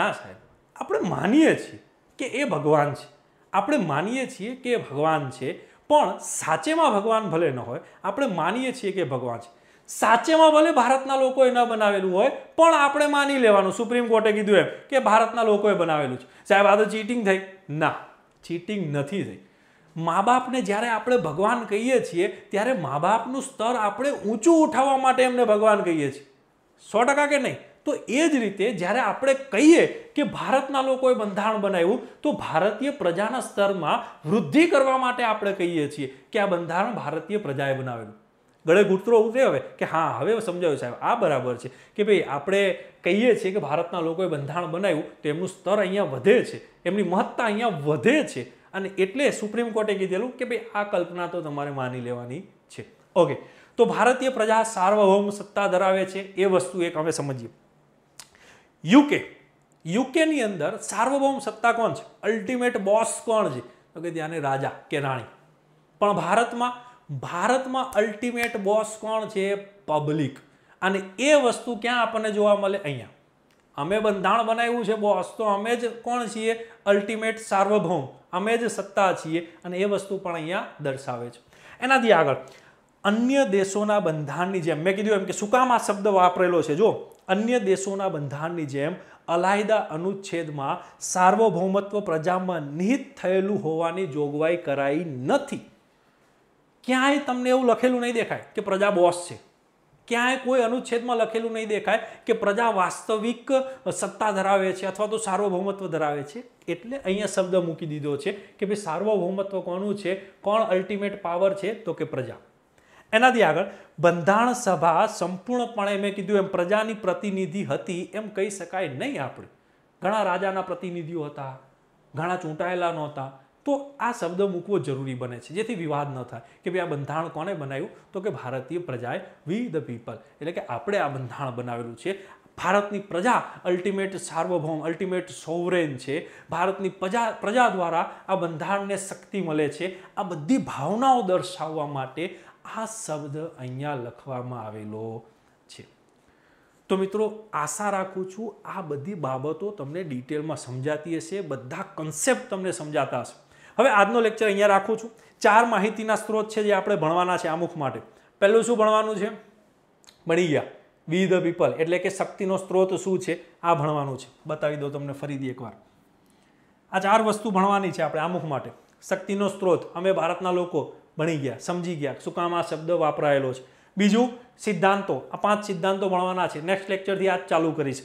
ના સાહેબ આપણે માનીએ છીએ કે એ ભગવાન છે આપણે માનીએ છીએ કે એ ભગવાન છે પણ સાચેમાં ભગવાન ભલે ન હોય આપણે માનીએ છીએ કે ભગવાન છે સાચેમાં ભલે ભારતના લોકોએ ન બનાવેલું હોય પણ આપણે માની લેવાનું સુપ્રીમ કોર્ટે કીધું એમ કે ભારતના લોકોએ બનાવેલું છે સાહેબ આ તો ચીટિંગ થઈ ના ચીટિંગ નથી થઈ મા બાપને જ્યારે આપણે ભગવાન કહીએ છીએ ત્યારે મા બાપનું સ્તર આપણે ઊંચું ઉઠાવવા માટે એમને ભગવાન કહીએ છીએ સો ટકા કે નહીં તો એ જ રીતે જ્યારે આપણે કહીએ કે ભારતના લોકોએ બંધારણ બનાવ્યું તો ભારતીય પ્રજાના સ્તરમાં વૃદ્ધિ કરવા માટે આપણે કહીએ છીએ કે આ બંધારણ ભારતીય પ્રજાએ બનાવેલું ગળે ગુટરો ઉતરે હવે કે હા હવે સમજાયું સાહેબ આ બરાબર છે કે ભાઈ આપણે કહીએ છીએ કે ભારતના લોકોએ બંધારણ બનાવ્યું તો એમનું સ્તર અહીંયા વધે છે એમની મહત્તા અહીંયા વધે છે અને એટલે સુપ્રીમ કોર્ટે કીધેલું કે ભાઈ આ કલ્પના તો તમારે માની લેવાની છે ઓકે તો ભારતીય પ્રજા સાર્વભૌમ સત્તા ધરાવે છે એ વસ્તુ એક અમે સમજીએ યુકે યુકેની અંદર સાર્વભૌમ સત્તા કોણ છે અલ્ટિમેટ બોસ કોણ છે તો કે ત્યાંની રાજા કે રાણી પણ ભારતમાં ભારતમાં અલ્ટિમેટ બોસ કોણ છે પબ્લિક અને એ વસ્તુ ક્યાં આપણને જોવા મળે અહીંયા અમે બંધાણ બનાવ્યું છે બોસ તો અમે જ કોણ છીએ અલ્ટિમેટ સાર્વભૌમ અમે જ સત્તા છીએ અને એ વસ્તુ પણ અહીંયા દર્શાવે છે એનાથી આગળ અન્ય દેશોના બંધારણની જેમ મેં કીધું એમ કે શું શબ્દ વાપરેલો છે જો અન્ય દેશોના બંધારણની જેમ અલાયદા અનુચ્છેદમાં સાર્વભૌમત્વ પ્રજામાં નિહિત થયેલું હોવાની જોગવાઈ કરાઈ નથી ક્યાંય તમને એવું લખેલું નહીં દેખાય કે પ્રજા બોસ છે ક્યાંય કોઈ અનુચ્છેદમાં લખેલું નહીં દેખાય કે પ્રજા વાસ્તવિક સત્તા ધરાવે છે અથવા તો સાર્વભૌમત્વ ધરાવે છે એટલે અહીંયા શબ્દ મૂકી દીધો છે કે ભાઈ સાર્વભૌમત્વ કોનું છે કોણ અલ્ટિમેટ પાવર છે તો કે પ્રજા એનાથી આગળ બંધારણ સભા સંપૂર્ણપણે મેં કીધું એમ પ્રજાની પ્રતિનિધિ હતી એમ કહી શકાય નહીં આપણે ઘણા રાજાના પ્રતિનિધિઓ હતા ઘણા ચૂંટાયેલા નહોતા તો આ શબ્દ મૂકવો જરૂરી બને છે જેથી વિવાદ ન થાય કે ભાઈ આ બંધારણ કોને બનાવ્યું તો કે ભારતીય પ્રજાએ વી ધ પીપલ એટલે કે આપણે આ બંધારણ બનાવેલું છે ભારતની પ્રજા અલ્ટિમેટ સાર્વભૌમ અલ્ટિમેટ સોવરેન છે ભારતની પ્રજા પ્રજા દ્વારા આ બંધારણને શક્તિ મળે છે આ બધી ભાવનાઓ દર્શાવવા માટે આ શબ્દ અહીંયા લખવામાં આવેલો છે તો મિત્રો આશા રાખું છું આ બધી બાબતો તમને ડિટેલમાં સમજાતી હશે બધા કન્સેપ્ટ તમને સમજાતા હશે હવે આજનો લેક્ચર અહીંયા રાખું છું ચાર માહિતીના સ્ત્રોત છે જે આપણે ભણવાના છે અમુક માટે પહેલું શું ભણવાનું છે ભણી ગયા વી ધ પીપલ એટલે કે શક્તિનો સ્ત્રોત શું છે આ ભણવાનું છે બતાવી દો તમને ફરીથી એકવાર આ ચાર વસ્તુ ભણવાની છે આપણે અમુક માટે શક્તિનો સ્ત્રોત અમે ભારતના લોકો ભણી ગયા સમજી ગયા શું કામ આ શબ્દ વાપરાયેલો છે બીજું સિદ્ધાંતો આ પાંચ સિદ્ધાંતો ભણવાના છે નેક્સ્ટ લેક્ચરથી આજ ચાલુ કરીશ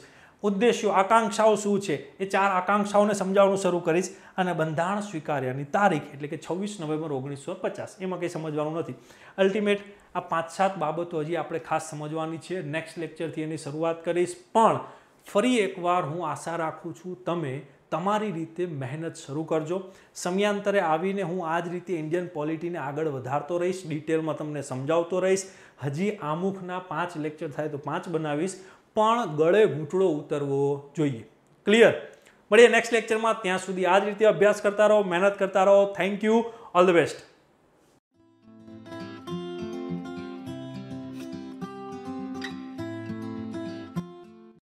ઉદ્દેશ્યો આકાંક્ષાઓ શું છે એ ચાર આકાંક્ષાઓને સમજાવવાનું શરૂ કરીશ અને બંધારણ સ્વીકાર્યાની તારીખ એટલે કે છવ્વીસ નવેમ્બર ઓગણીસો પચાસ એમાં કંઈ સમજવાનું નથી અલ્ટિમેટ આ પાંચ સાત બાબતો હજી આપણે ખાસ સમજવાની છે નેક્સ્ટ લેક્ચરથી એની શરૂઆત કરીશ પણ ફરી એકવાર હું આશા રાખું છું તમે તમારી રીતે મહેનત શરૂ કરજો સમયાંતરે આવીને હું આ જ રીતે ઇન્ડિયન પોલિટીને આગળ વધારતો રહીશ ડિટેલમાં તમને સમજાવતો રહીશ હજી આમુખના પાંચ લેક્ચર થાય તો પાંચ બનાવીશ પણ ગળે ઘૂંટડો ઉતરવો જોઈએ ક્લિયર મળીએ નેક્સ્ટ લેક્ચરમાં ત્યાં સુધી આ જ રીતે અભ્યાસ કરતા રહો મહેનત કરતા રહો thank you all the best